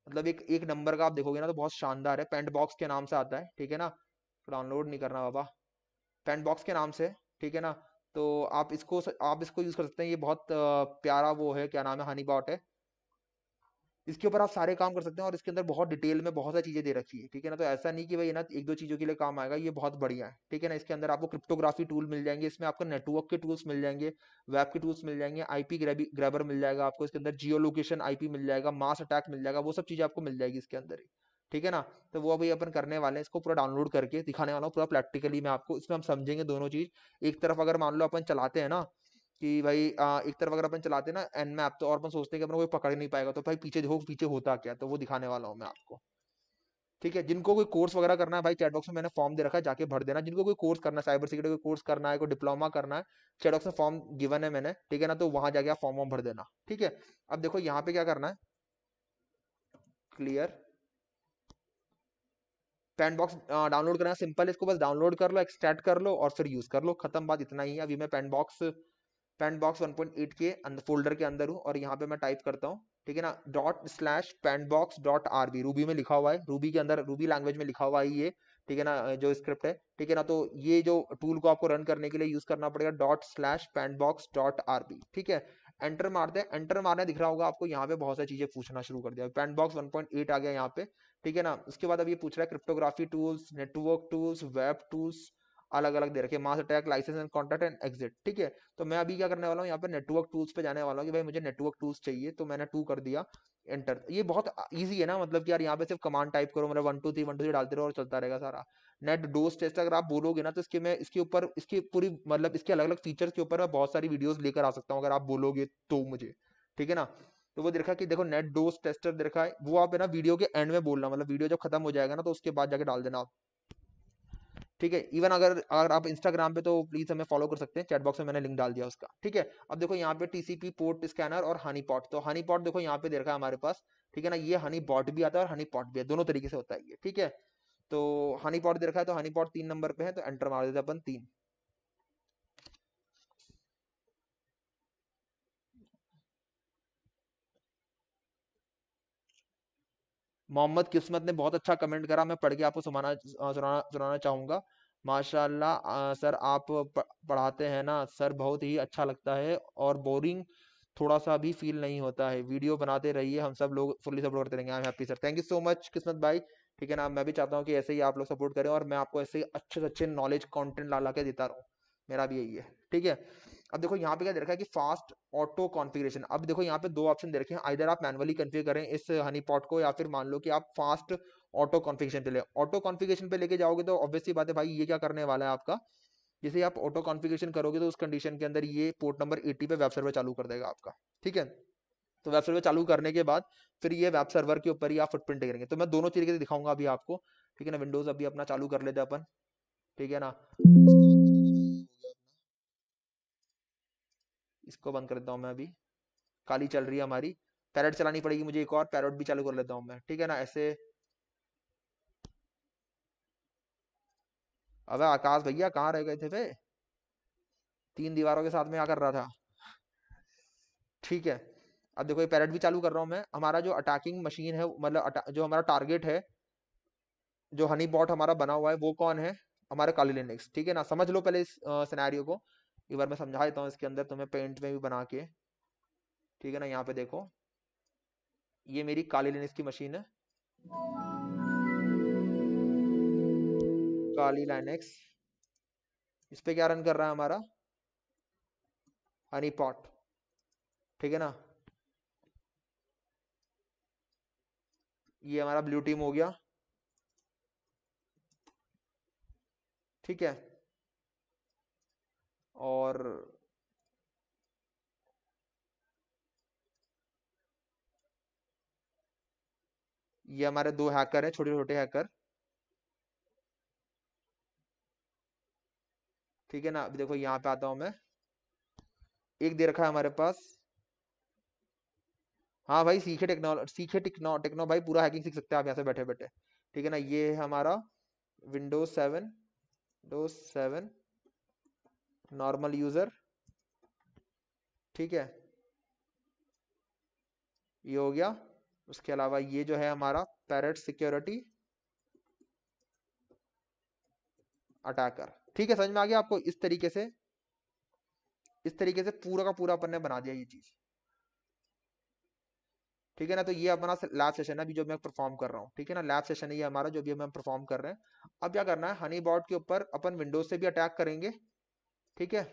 A: मतलब एक एक नंबर का आप देखोगे ना तो बहुत शानदार है पेंट बॉक्स के नाम से आता है ठीक है ना डाउनलोड नहीं करना बाबा पेंट बॉक्स के नाम से ठीक है ना तो आप इसको आप इसको यूज कर सकते हैं ये बहुत प्यारा वो है क्या नाम है हनी बॉट है इसके ऊपर आप सारे काम कर सकते हैं और इसके अंदर बहुत डिटेल में बहुत सारी चीजें दे रखी है ठीक है ना तो ऐसा नहीं कि भाई ना एक दो चीजों के लिए काम आएगा ये बहुत बढ़िया है ठीक है ना इसके अंदर आपको क्रिप्टोग्राफी टूल मिल जाएंगे इसमें आपको नेटवर्क के टूल्स मिल जाएंगे वेब के टूल्स मिल जाएंगे आईपी ग्रेबर मिल जाएगा आपको इसके अंदर जियो लोकेशन आईपी मिल जाएगा मास अटैक मिल जाएगा वो सब चीजें आपको मिल जाएगी इसके अंदर ही ठीक है ना तो वो अभी अपन करने वाले हैं इसको पूरा डाउनलोड करके दिखाने वाला हूँ पूरा प्रैक्टिकली मैं आपको इसमें हम समझेंगे दोनों चीज़ एक तरफ अगर मान लो अपन चलाते हैं ना कि भाई आ, एक तरफ अगर अपन चलाते हैं ना एन मैप तो और अपन सोचते हैं कि अपन कोई पकड़ नहीं पाएगा तो भाई पीछे देखो पीछे होता क्या तो वो दिखाने वाला हूँ मैं आपको ठीक है जिनको कोई कोर्स वगैरह करना है भाई चैटबॉक्स में मैंने फॉर्म दे रखा है जाके भर देना जिनको कोई कोर्स करना है साइबर सिक्योरिटी कोर्स करना है कोई डिप्लोमा करना है चैटबॉक्स में फॉर्म गिवन है मैंने ठीक है ना तो वहां जाके आप फॉर्म वॉर्म भर देना ठीक है अब देखो यहाँ पे क्या करना है क्लियर पेन बॉक्स डाउनलोड करना सिंपल इसको बस डाउनलोड कर लो एक्सट्रैक्ट कर लो और फिर यूज कर लो खत्म बात इतना ही है अभी मैं penbox box one box one के अंदर फोल्डर के अंदर हूँ और यहाँ पे मैं टाइप करता हूँ ठीक है ना dot slash pen box dot R B Ruby में लिखा हुआ है रूबी के अंदर रूबी लैंग्वेज में लिखा हुआ है ये ठीक है ना जो स्क्रिप्ट है ठीक है ना तो ये जो टूल को आपको रन करने के लिए यूज करना पड़ेगा dot slash pen box dot R B ठीक है एंटर मारते हैं एंटर मारने दिख रहा होगा आपको यहाँ पे बहुत सारी चीजें पूछना शुरू कर दिया पेंट बॉक्स एट आ गया यहाँ पे ठीक है ना उसके बाद अब ये पूछ रहा है cryptography tools network tools web tools अलग अलग दे रखे mass attack license and contact and exit ठीक है तो मैं अभी क्या करने वाला हूँ यहाँ पे नेटवर्क टूल्स पे जाने वाला हूँ कि भाई मुझे नेटवर्क टूल्स चाहिए तो मैंने टू कर दिया एंटर ये बहुत ईजी है ना मतलब कि यार यहाँ पे सिर्फ कमांड टाइप करो मतलब one two three one two three डालते रहो और चलता रहेगा सारा नेट डोज टेस्ट अगर आप बोलोगे ना तो इसके मैं इसके ऊपर इसकी पूरी मतलब इसके अलग अलग फीचर्स के ऊपर मैं बहुत सारी वीडियोस लेकर आ सकता हूँ अगर आप बोलोगे तो मुझे ठीक है ना तो वो देखा कि देखो नेट डोज टेस्टर देखा है वो आप है ना वीडियो के एंड में बोलना मतलब वीडियो जब खत्म हो जाएगा ना तो उसके बाद जाके डाल देना आप ठीक है इवन अगर अगर आप इंस्टाग्राम पे तो प्लीज हमें फॉलो कर सकते हैं चैट बॉक्स में मैंने लिंक डाल दिया उसका ठीक है अब देखो यहाँ पे टीसीपी पोर्ट स्कैनर और हनी पॉट तो हनी पॉट देखो यहाँ पे देखा है हमारे पास ठीक है ना ये हनी बॉट भी आता है और हनी पॉट भी है दोनों तरीके से होता है ये ठीक है तो हनी पॉट दे रखा है तो हनी पॉट तीन नंबर पे है तो एंटर मार देते अपन तीन मोहम्मद किस्मत ने बहुत अच्छा कमेंट करा मैं पढ़ के आपको सुनाना सुनाना सुनाना चाहूंगा माशाल्लाह सर आप पढ़ाते हैं ना सर बहुत ही अच्छा लगता है और बोरिंग थोड़ा सा भी फील नहीं होता है वीडियो बनाते रहिए हम सब लोग फुल्ली सपोर्ट करते रहेंगे I am happy sir thank you so much Kismat भाई ठीक है ना मैं भी चाहता हूँ कि ऐसे ही आप लोग सपोर्ट करें और मैं आपको ऐसे ही अच्छे से अच्छे नॉलेज कॉन्टेंट ला ला के देता रहूँ मेरा भी यही है ठीक है अब देखो यहाँ पे क्या दे रखा है कि फास्ट ऑटो कॉन्फ़िगरेशन अब देखो यहाँ पे दो ऑप्शन दे रखे हैं आइधर आप मैनुअली कन्फिगर करें इस हनी पॉट को या फिर मान लो कि आप फास्ट ऑटो कॉन्फ़िगरेशन पे ले ऑटो कॉन्फ़िगरेशन पे लेके जाओगे तो ऑब्वियसली बात है भाई ये क्या करने वाला है आपका जैसे आप ऑटो कॉन्फ़िगरेशन करोगे तो उस कंडीशन के अंदर ये पोर्ट नंबर एटी पे वेब सर्वर चालू कर देगा आपका ठीक है तो वेब सर्वर चालू करने के बाद फिर ये वेब सर्वर के ऊपर ही आप फुटप्रिंट करेंगे तो मैं दोनों तरीके से दिखाऊंगा अभी आपको ठीक है ना विंडोज अभी अपना चालू कर लेते अपन ठीक है ना इसको बंद कर देता हूँ मैं अभी काली चल रही है हमारी पैरट चलानी पड़ेगी मुझे एक और पैरट भी चालू कर लेता हूँ मैं ठीक है ना ऐसे अब आकाश भैया कहाँ रह गए थे वे तीन दीवारों के साथ में आ कर रहा था ठीक है अब देखो ये पैरेट भी चालू कर रहा हूँ मैं हमारा जो अटैकिंग मशीन है मतलब जो हमारा टारगेट है जो हनी बॉट हमारा बना हुआ है वो कौन है हमारे काली लिनिक्स ठीक है ना समझ लो पहले इस सिनेरियो को एक बार मैं समझा देता हूँ इसके अंदर तुम्हें पेंट में भी बना के ठीक है ना यहाँ पे देखो ये मेरी काली लिनिक्स की मशीन है काली लाइनेक्स इस पे क्या रन कर रहा है हमारा हनी पॉट ठीक है ना ये हमारा ब्लू टीम हो गया ठीक है और ये हमारे दो हैकर हैं छोटे छोटे हैकर ठीक है ना अभी देखो यहां पे आता हूं मैं एक दे रखा है हमारे पास हाँ भाई सीखे टेक्नोलॉजी सीखे टेक्नो टेक्नो भाई पूरा हैकिंग सीख सकते हैं आप यहाँ से बैठे बैठे ठीक है ना ये है हमारा Windows seven Windows seven normal user ठीक है ये हो गया उसके अलावा ये जो है हमारा पैरट सिक्योरिटी अटैकर ठीक है समझ में आ गया आपको इस तरीके से इस तरीके से पूरा का पूरा अपन ने बना दिया ये चीज ठीक है ना तो ये अपना लास्ट सेशन है अभी जो मैं परफॉर्म कर रहा हूँ ठीक है ना लास्ट सेशन है ये हमारा जो भी हम परफॉर्म कर रहे हैं अब क्या करना है हनी बॉट के ऊपर अपन विंडोज से भी अटैक करेंगे ठीक है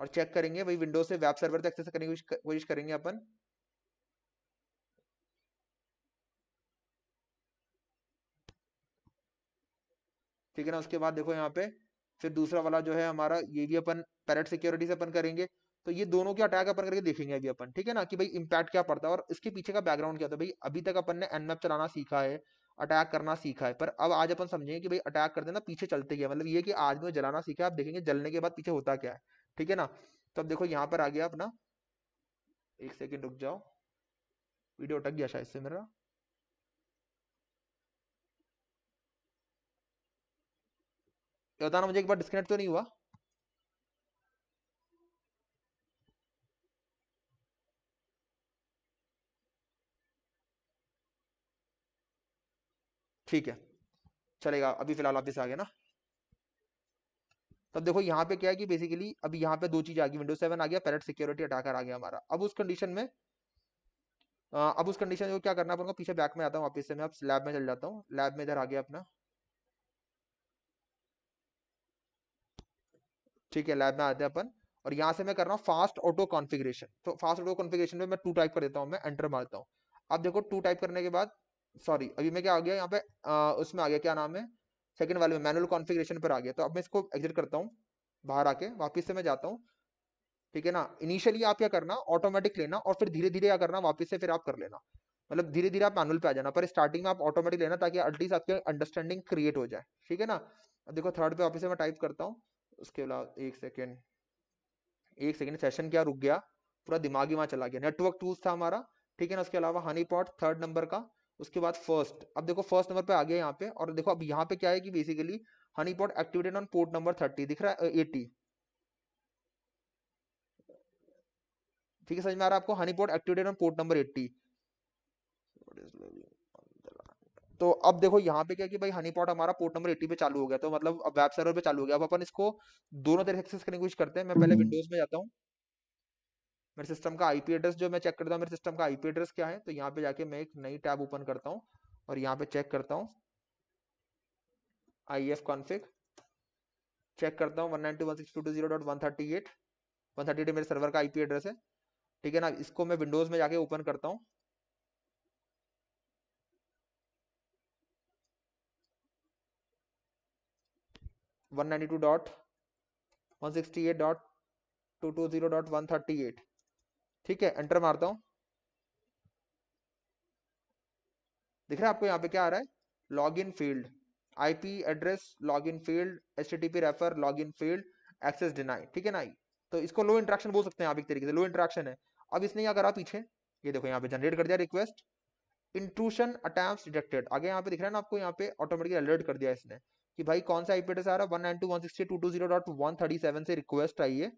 A: और चेक करेंगे वही विंडोज से वेब सर्वर तक एक्सेस करने की कोशिश करेंगे अपन ठीक है ना उसके बाद देखो यहाँ पे फिर दूसरा वाला जो है हमारा ये भी अपन पैरेट सिक्योरिटी से अपन करेंगे तो ये दोनों के अटैक अपन करके देखेंगे अभी अपन ठीक है ना कि भाई इम्पैक्ट क्या पड़ता है और इसके पीछे का बैकग्राउंड क्या था भाई अभी तक अपन ने एनमैप चलाना सीखा है अटैक करना सीखा है पर अब आज अपन समझेंगे कि भाई अटैक करते ना पीछे चलते गए मतलब ये कि आज में जलाना सीखा आप देखेंगे जलने के बाद पीछे होता क्या है ठीक है ना तो अब देखो यहाँ पर आ गया अपना एक सेकेंड रुक जाओ वीडियो अटक गया शायद से मेरा बताना मुझे एक बार डिस्कनेक्ट तो नहीं हुआ ठीक है चलेगा अभी फिलहाल ऑफिस आ गया ना तब देखो यहाँ पे क्या है कि बेसिकली अभी यहाँ पे दो चीज आ गई विंडो सेवन आ गया पैरेट सिक्योरिटी अटैकर आ गया हमारा अब उस कंडीशन में अब उस कंडीशन में क्या करना पड़ेगा पीछे बैक में आता हूँ ऑफिस से मैं अब लैब में चल जाता हूँ लैब में इधर आ गया अपना ठीक है लैब में आते हैं अपन और यहाँ से मैं कर रहा हूँ फास्ट ऑटो कॉन्फ़िगरेशन तो फास्ट ऑटो कॉन्फ़िगरेशन में मैं टू टाइप कर देता हूँ मैं एंटर मारता हूँ अब देखो टू टाइप करने के बाद सॉरी अभी मैं क्या आ गया यहाँ पे आ, उसमें आ गया क्या नाम है सेकंड वाले में मैनुअल कॉन्फ़िगरेशन पर आ गया तो अब मैं इसको एग्जिट करता हूँ बाहर आके वापस से मैं जाता हूँ ठीक है ना इनिशियली आप क्या करना ऑटोमेटिक लेना और फिर धीरे धीरे क्या करना वापस से फिर आप कर लेना मतलब धीरे धीरे आप मैनुअल पे आ जाना पर स्टार्टिंग में आप ऑटोमेटिक लेना ताकि अल्टीस आपके अंडरस्टैंडिंग क्रिएट हो जाए ठीक है ना अब देखो थर्ड पे वापस से मैं टाइप करता हूँ उसके अलावा एक सेकेंड एक सेकेंड सेशन क्या रुक गया पूरा दिमागी वहाँ चला गया नेटवर्क टूल्स था हमारा ठीक है ना उसके अलावा हनी पॉट थर्ड नंबर का उसके बाद फर्स्ट अब देखो फर्स्ट नंबर पे आ गया यहाँ पे और देखो अब यहाँ पे क्या है कि basically honey pot activated on port number thirty दिख रहा है एटी ठीक है समझ में आ रहा है आपको honey pot activated on port number eighty तो अब देखो यहाँ पे क्या कि भाई हनी पॉट हमारा पोर्ट नंबर एट्टी पे चालू हो गया तो मतलब अब वेब सर्वर पे चालू हो गया अब अपन इसको दोनों तरह से एक्सेस करने की कोशिश करते हैं मैं पहले विंडोज हम्म। में जाता हूँ मेरे सिस्टम का आईपी एड्रेस जो मैं चेक करता हूँ मेरे सिस्टम का आईपी एड्रेस क्या है तो यहाँ पे जाके मैं एक नई टैब ओपन करता हूँ और यहाँ पे चेक करता हूँ आई एफ कॉन्फिक चेक करता हूँ one nine two one six two two zero dot one thirty eight one thirty eight मेरे सर्वर का आईपी एड्रेस है ठीक है ना इसको मैं विंडोज में जाके ओपन करता हूँ one ninety two dot one sixty eight dot two two zero dot one thirty eight ठीक है एंटर मारता हूं दिख रहा है आपको यहाँ पे क्या आ रहा है log in field IP address log in field H refer log in field access deny ठीक है ना तो इसको लो इंट्रैक्शन बोल सकते हैं आप एक तरीके से लो इंट्रैक्शन है अब इसने क्या करा पीछे ये देखो यहाँ पे जनरेट कर दिया रिक्वेस्ट इंट्रूशन अटैम्प्ट डिटेक्टेड आगे यहाँ पे दिख रहा है ना आपको यहाँ पे ऑटोमेटिकली अलर्ट कर दिया इसने कि भाई कौन सा आईपी एड्रेस आ रहा है वन से रिक्वेस्ट आई है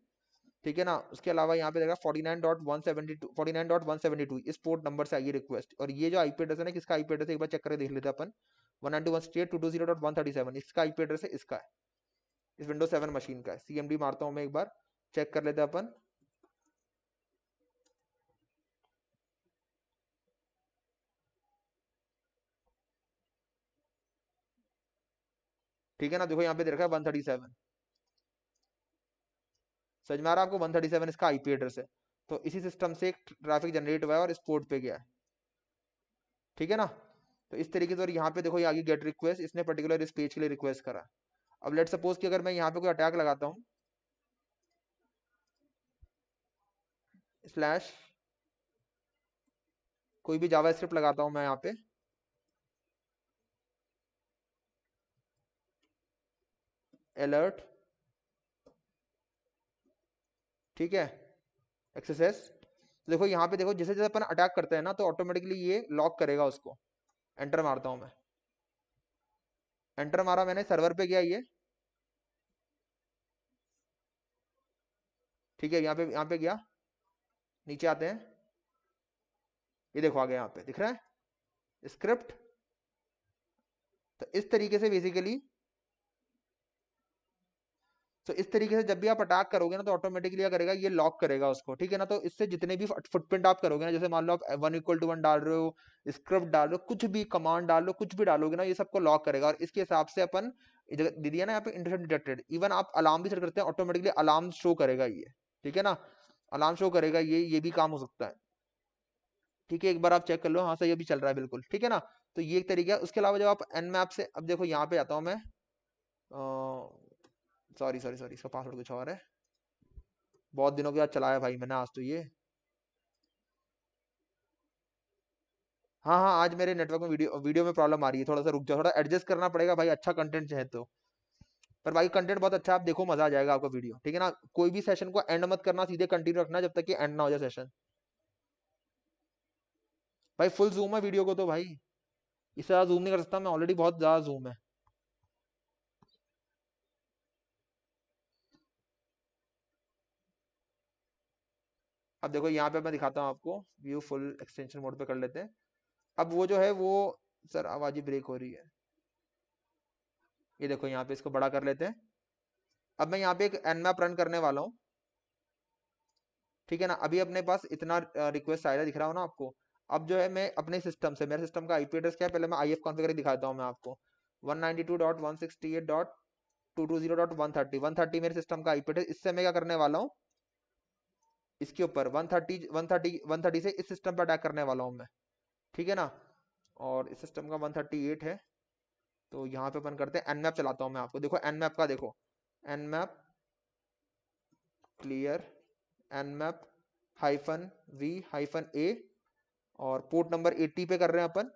A: ठीक है ना उसके अलावा यहाँ पे देखा forty nine dot one seventy two forty nine dot one seventy two इस पोर्ट नंबर से आई रिक्वेस्ट और ये जो आईपी एड्रेस है ना किसका आईपी एड्रेस एक बार चेक करके देख लेते अपन one nine two one state two two zero dot one thirty seven इसका आईपी एड्रेस है इसका है इस विंडो सेवन मशीन का है सीएमडी मारता हूँ मैं एक बार चेक कर लेते अपन ठीक है ना देखो यहाँ पे देखा है वन थर्टी सेवन समझ में आ रहा आपको 137 इसका आईपी एड्रेस है तो इसी सिस्टम से एक ट्रैफिक जनरेट हुआ है और इस पोर्ट पे गया है ठीक है ना तो इस तरीके से और यहाँ पे देखो ये आगे गेट रिक्वेस्ट इसने पर्टिकुलर इस पेज के लिए रिक्वेस्ट करा अब लेट सपोज कि अगर मैं यहाँ पे कोई अटैक लगाता हूँ स्लैश कोई भी जावा स्क्रिप्ट लगाता हूँ मैं यहाँ पे अलर्ट ठीक है एक्सरसाइज तो देखो यहाँ पे देखो जैसे जैसे अपन अटैक करते हैं ना तो ऑटोमेटिकली ये लॉक करेगा उसको एंटर मारता हूँ मैं एंटर मारा मैंने सर्वर पे गया ये ठीक है यहाँ पे यहाँ पे गया नीचे आते हैं ये देखो आ गया यहाँ पे दिख रहा है स्क्रिप्ट तो इस तरीके से बेसिकली तो इस तरीके से जब भी आप अटैक करोगे ना तो ऑटोमेटिकली करेगा ये लॉक करेगा उसको ठीक है ना तो इससे जितने भी फुटप्रिंट आप करोगे ना जैसे मान लो आप वन इक्वल टू वन डाल रहे हो स्क्रिप्ट हो कुछ भी कमांड डालो कुछ भी डालोगे ना ये सबको लॉक करेगा और इसके हिसाब से अपन दे दिया ना यहाँ पे इंटरसेप्ट डिटेक्टेड इवन आप अलार्म भी सेट करते हैं ऑटोमेटिकली अलार्म शो करेगा ये ठीक है ना अलार्म शो करेगा ये ये भी काम हो सकता है ठीक है एक बार आप चेक कर लो हाँ सर ये भी चल रहा है बिल्कुल ठीक है ना तो ये एक तरीका है उसके अलावा जब आप एन मैप से अब देखो यहाँ पे आता हूँ मैं सॉरी सॉरी सॉरी इसका पासवर्ड कुछ और है बहुत दिनों के बाद चलाया भाई मैंने आज तो ये हाँ हाँ आज मेरे नेटवर्क में वीडियो वीडियो में प्रॉब्लम आ रही है थोड़ा सा रुक जाओ थोड़ा एडजस्ट करना पड़ेगा भाई अच्छा कंटेंट चाहे तो पर भाई कंटेंट बहुत अच्छा आप देखो मजा आ जाएगा आपका वीडियो ठीक है ना कोई भी सेशन को एंड मत करना सीधे कंटिन्यू रखना जब तक कि एंड ना हो जाए सेशन भाई फुल जूम है वीडियो को तो भाई इससे ज्यादा जूम नहीं कर सकता मैं ऑलरेडी बहुत ज्यादा जूम है अब देखो यहाँ पे मैं दिखाता हूँ आपको व्यू फुल एक्सटेंशन मोड पे कर लेते हैं अब वो जो है वो सर आवाज ही ब्रेक हो रही है ये देखो यहाँ पे इसको बड़ा कर लेते हैं अब मैं यहाँ पे एक एनमैप रन करने वाला हूँ ठीक है ना अभी अपने पास इतना रिक्वेस्ट आया दिख रहा हो ना आपको अब जो है मैं अपने सिस्टम से मेरे सिस्टम का आईपी एड्रेस क्या है पहले मैं आई एफ कॉन्फिगर दिखाता हूँ मैं आपको 192.168.220.130 130 मेरे सिस्टम का आईपी एड्रेस इससे मैं क्या करने वाला हूँ इसके ऊपर 130 130 130 से इस सिस्टम पर अटैक करने वाला हूँ मैं ठीक है ना और इस सिस्टम का 138 है तो यहाँ पे अपन करते हैं एनमैप चलाता हूँ मैं आपको देखो एन मैप का देखो Nmap clear Nmap hyphen V hyphen A और पोर्ट नंबर 80 पे कर रहे हैं अपन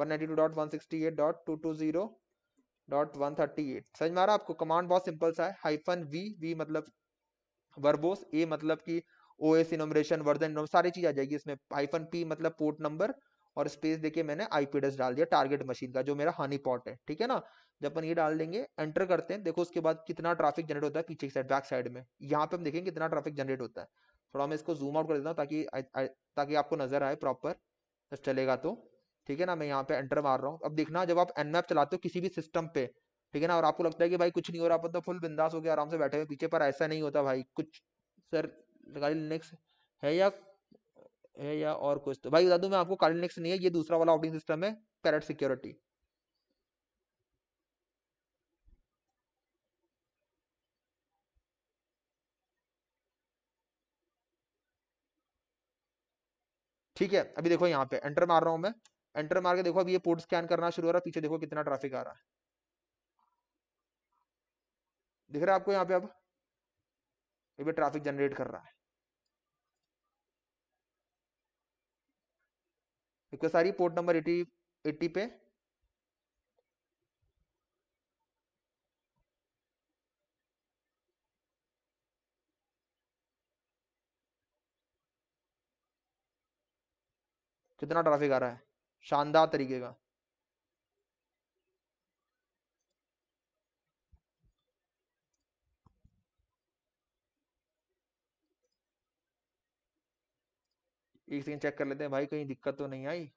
A: वन 192.168.220.138 समझ में आ रहा आपको कमांड बहुत सिंपल सा है हाइफन वी वी मतलब वर्बोस ए मतलब कि ओ एस इनोमरेशन वर्जन सारी चीज आ जाएगी इसमें हाइफन पी मतलब पोर्ट नंबर और स्पेस देके मैंने एड्रेस डाल दिया टारगेट मशीन का जो मेरा हनी पॉट है ठीक है ना जब अपन ये डाल देंगे एंटर करते हैं देखो उसके बाद कितना ट्रैफिक जनरेट होता है पीछे की साइड बैक साइड में यहाँ पे हम देखेंगे कितना ट्रैफिक जनरेट होता है थोड़ा मैं इसको जूम आउट कर देता हूँ ताकि आ, आ, ताकि आपको नजर आए प्रॉपर तो चलेगा तो ठीक है ना मैं यहाँ पे एंटर मार रहा हूँ अब देखना जब आप एनमैप चलाते हो किसी भी सिस्टम पे ठीक है ना और आपको लगता है कि भाई कुछ नहीं हो रहा आप तो फुल बिंदास हो गया आराम से बैठे हुए पीछे पर ऐसा नहीं होता भाई कुछ सर काली लिनक्स है या है या और कुछ तो भाई बता दूं मैं आपको काली लिनक्स नहीं है ये दूसरा वाला ऑपरेटिंग सिस्टम है पैरट सिक्योरिटी ठीक है अभी देखो यहाँ पे एंटर मार रहा हूं मैं एंटर मार के देखो अभी ये पोर्ट स्कैन करना शुरू हो रहा है पीछे देखो कितना ट्रैफिक आ रहा है दिख रहा है आपको यहाँ पे अब ये भी ट्रैफिक जनरेट कर रहा है रिक्वेस्ट आ रही पोर्ट नंबर एटी एट्टी पे कितना ट्रैफिक आ रहा है शानदार तरीके का एक सेकेंड चेक कर लेते हैं भाई कहीं दिक्कत तो नहीं आई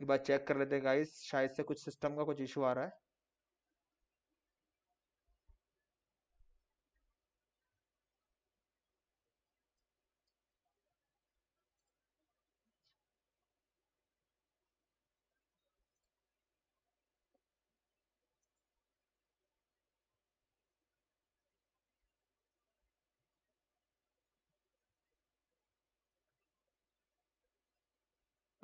A: एक बार चेक कर लेते हैं गाइस शायद से कुछ सिस्टम का कुछ इशू आ रहा है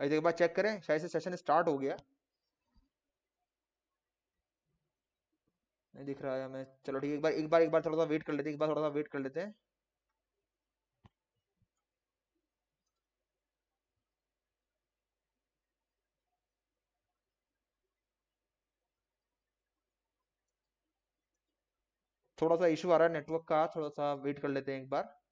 A: एक बार चेक करें शायद से सेशन स्टार्ट हो गया नहीं दिख रहा है हमें चलो ठीक है एक बार एक बार एक बार थोड़ा सा वेट कर लेते हैं एक बार थोड़ा सा वेट कर लेते हैं थोड़ा सा इशू आ रहा है नेटवर्क का थोड़ा सा वेट कर लेते हैं एक बार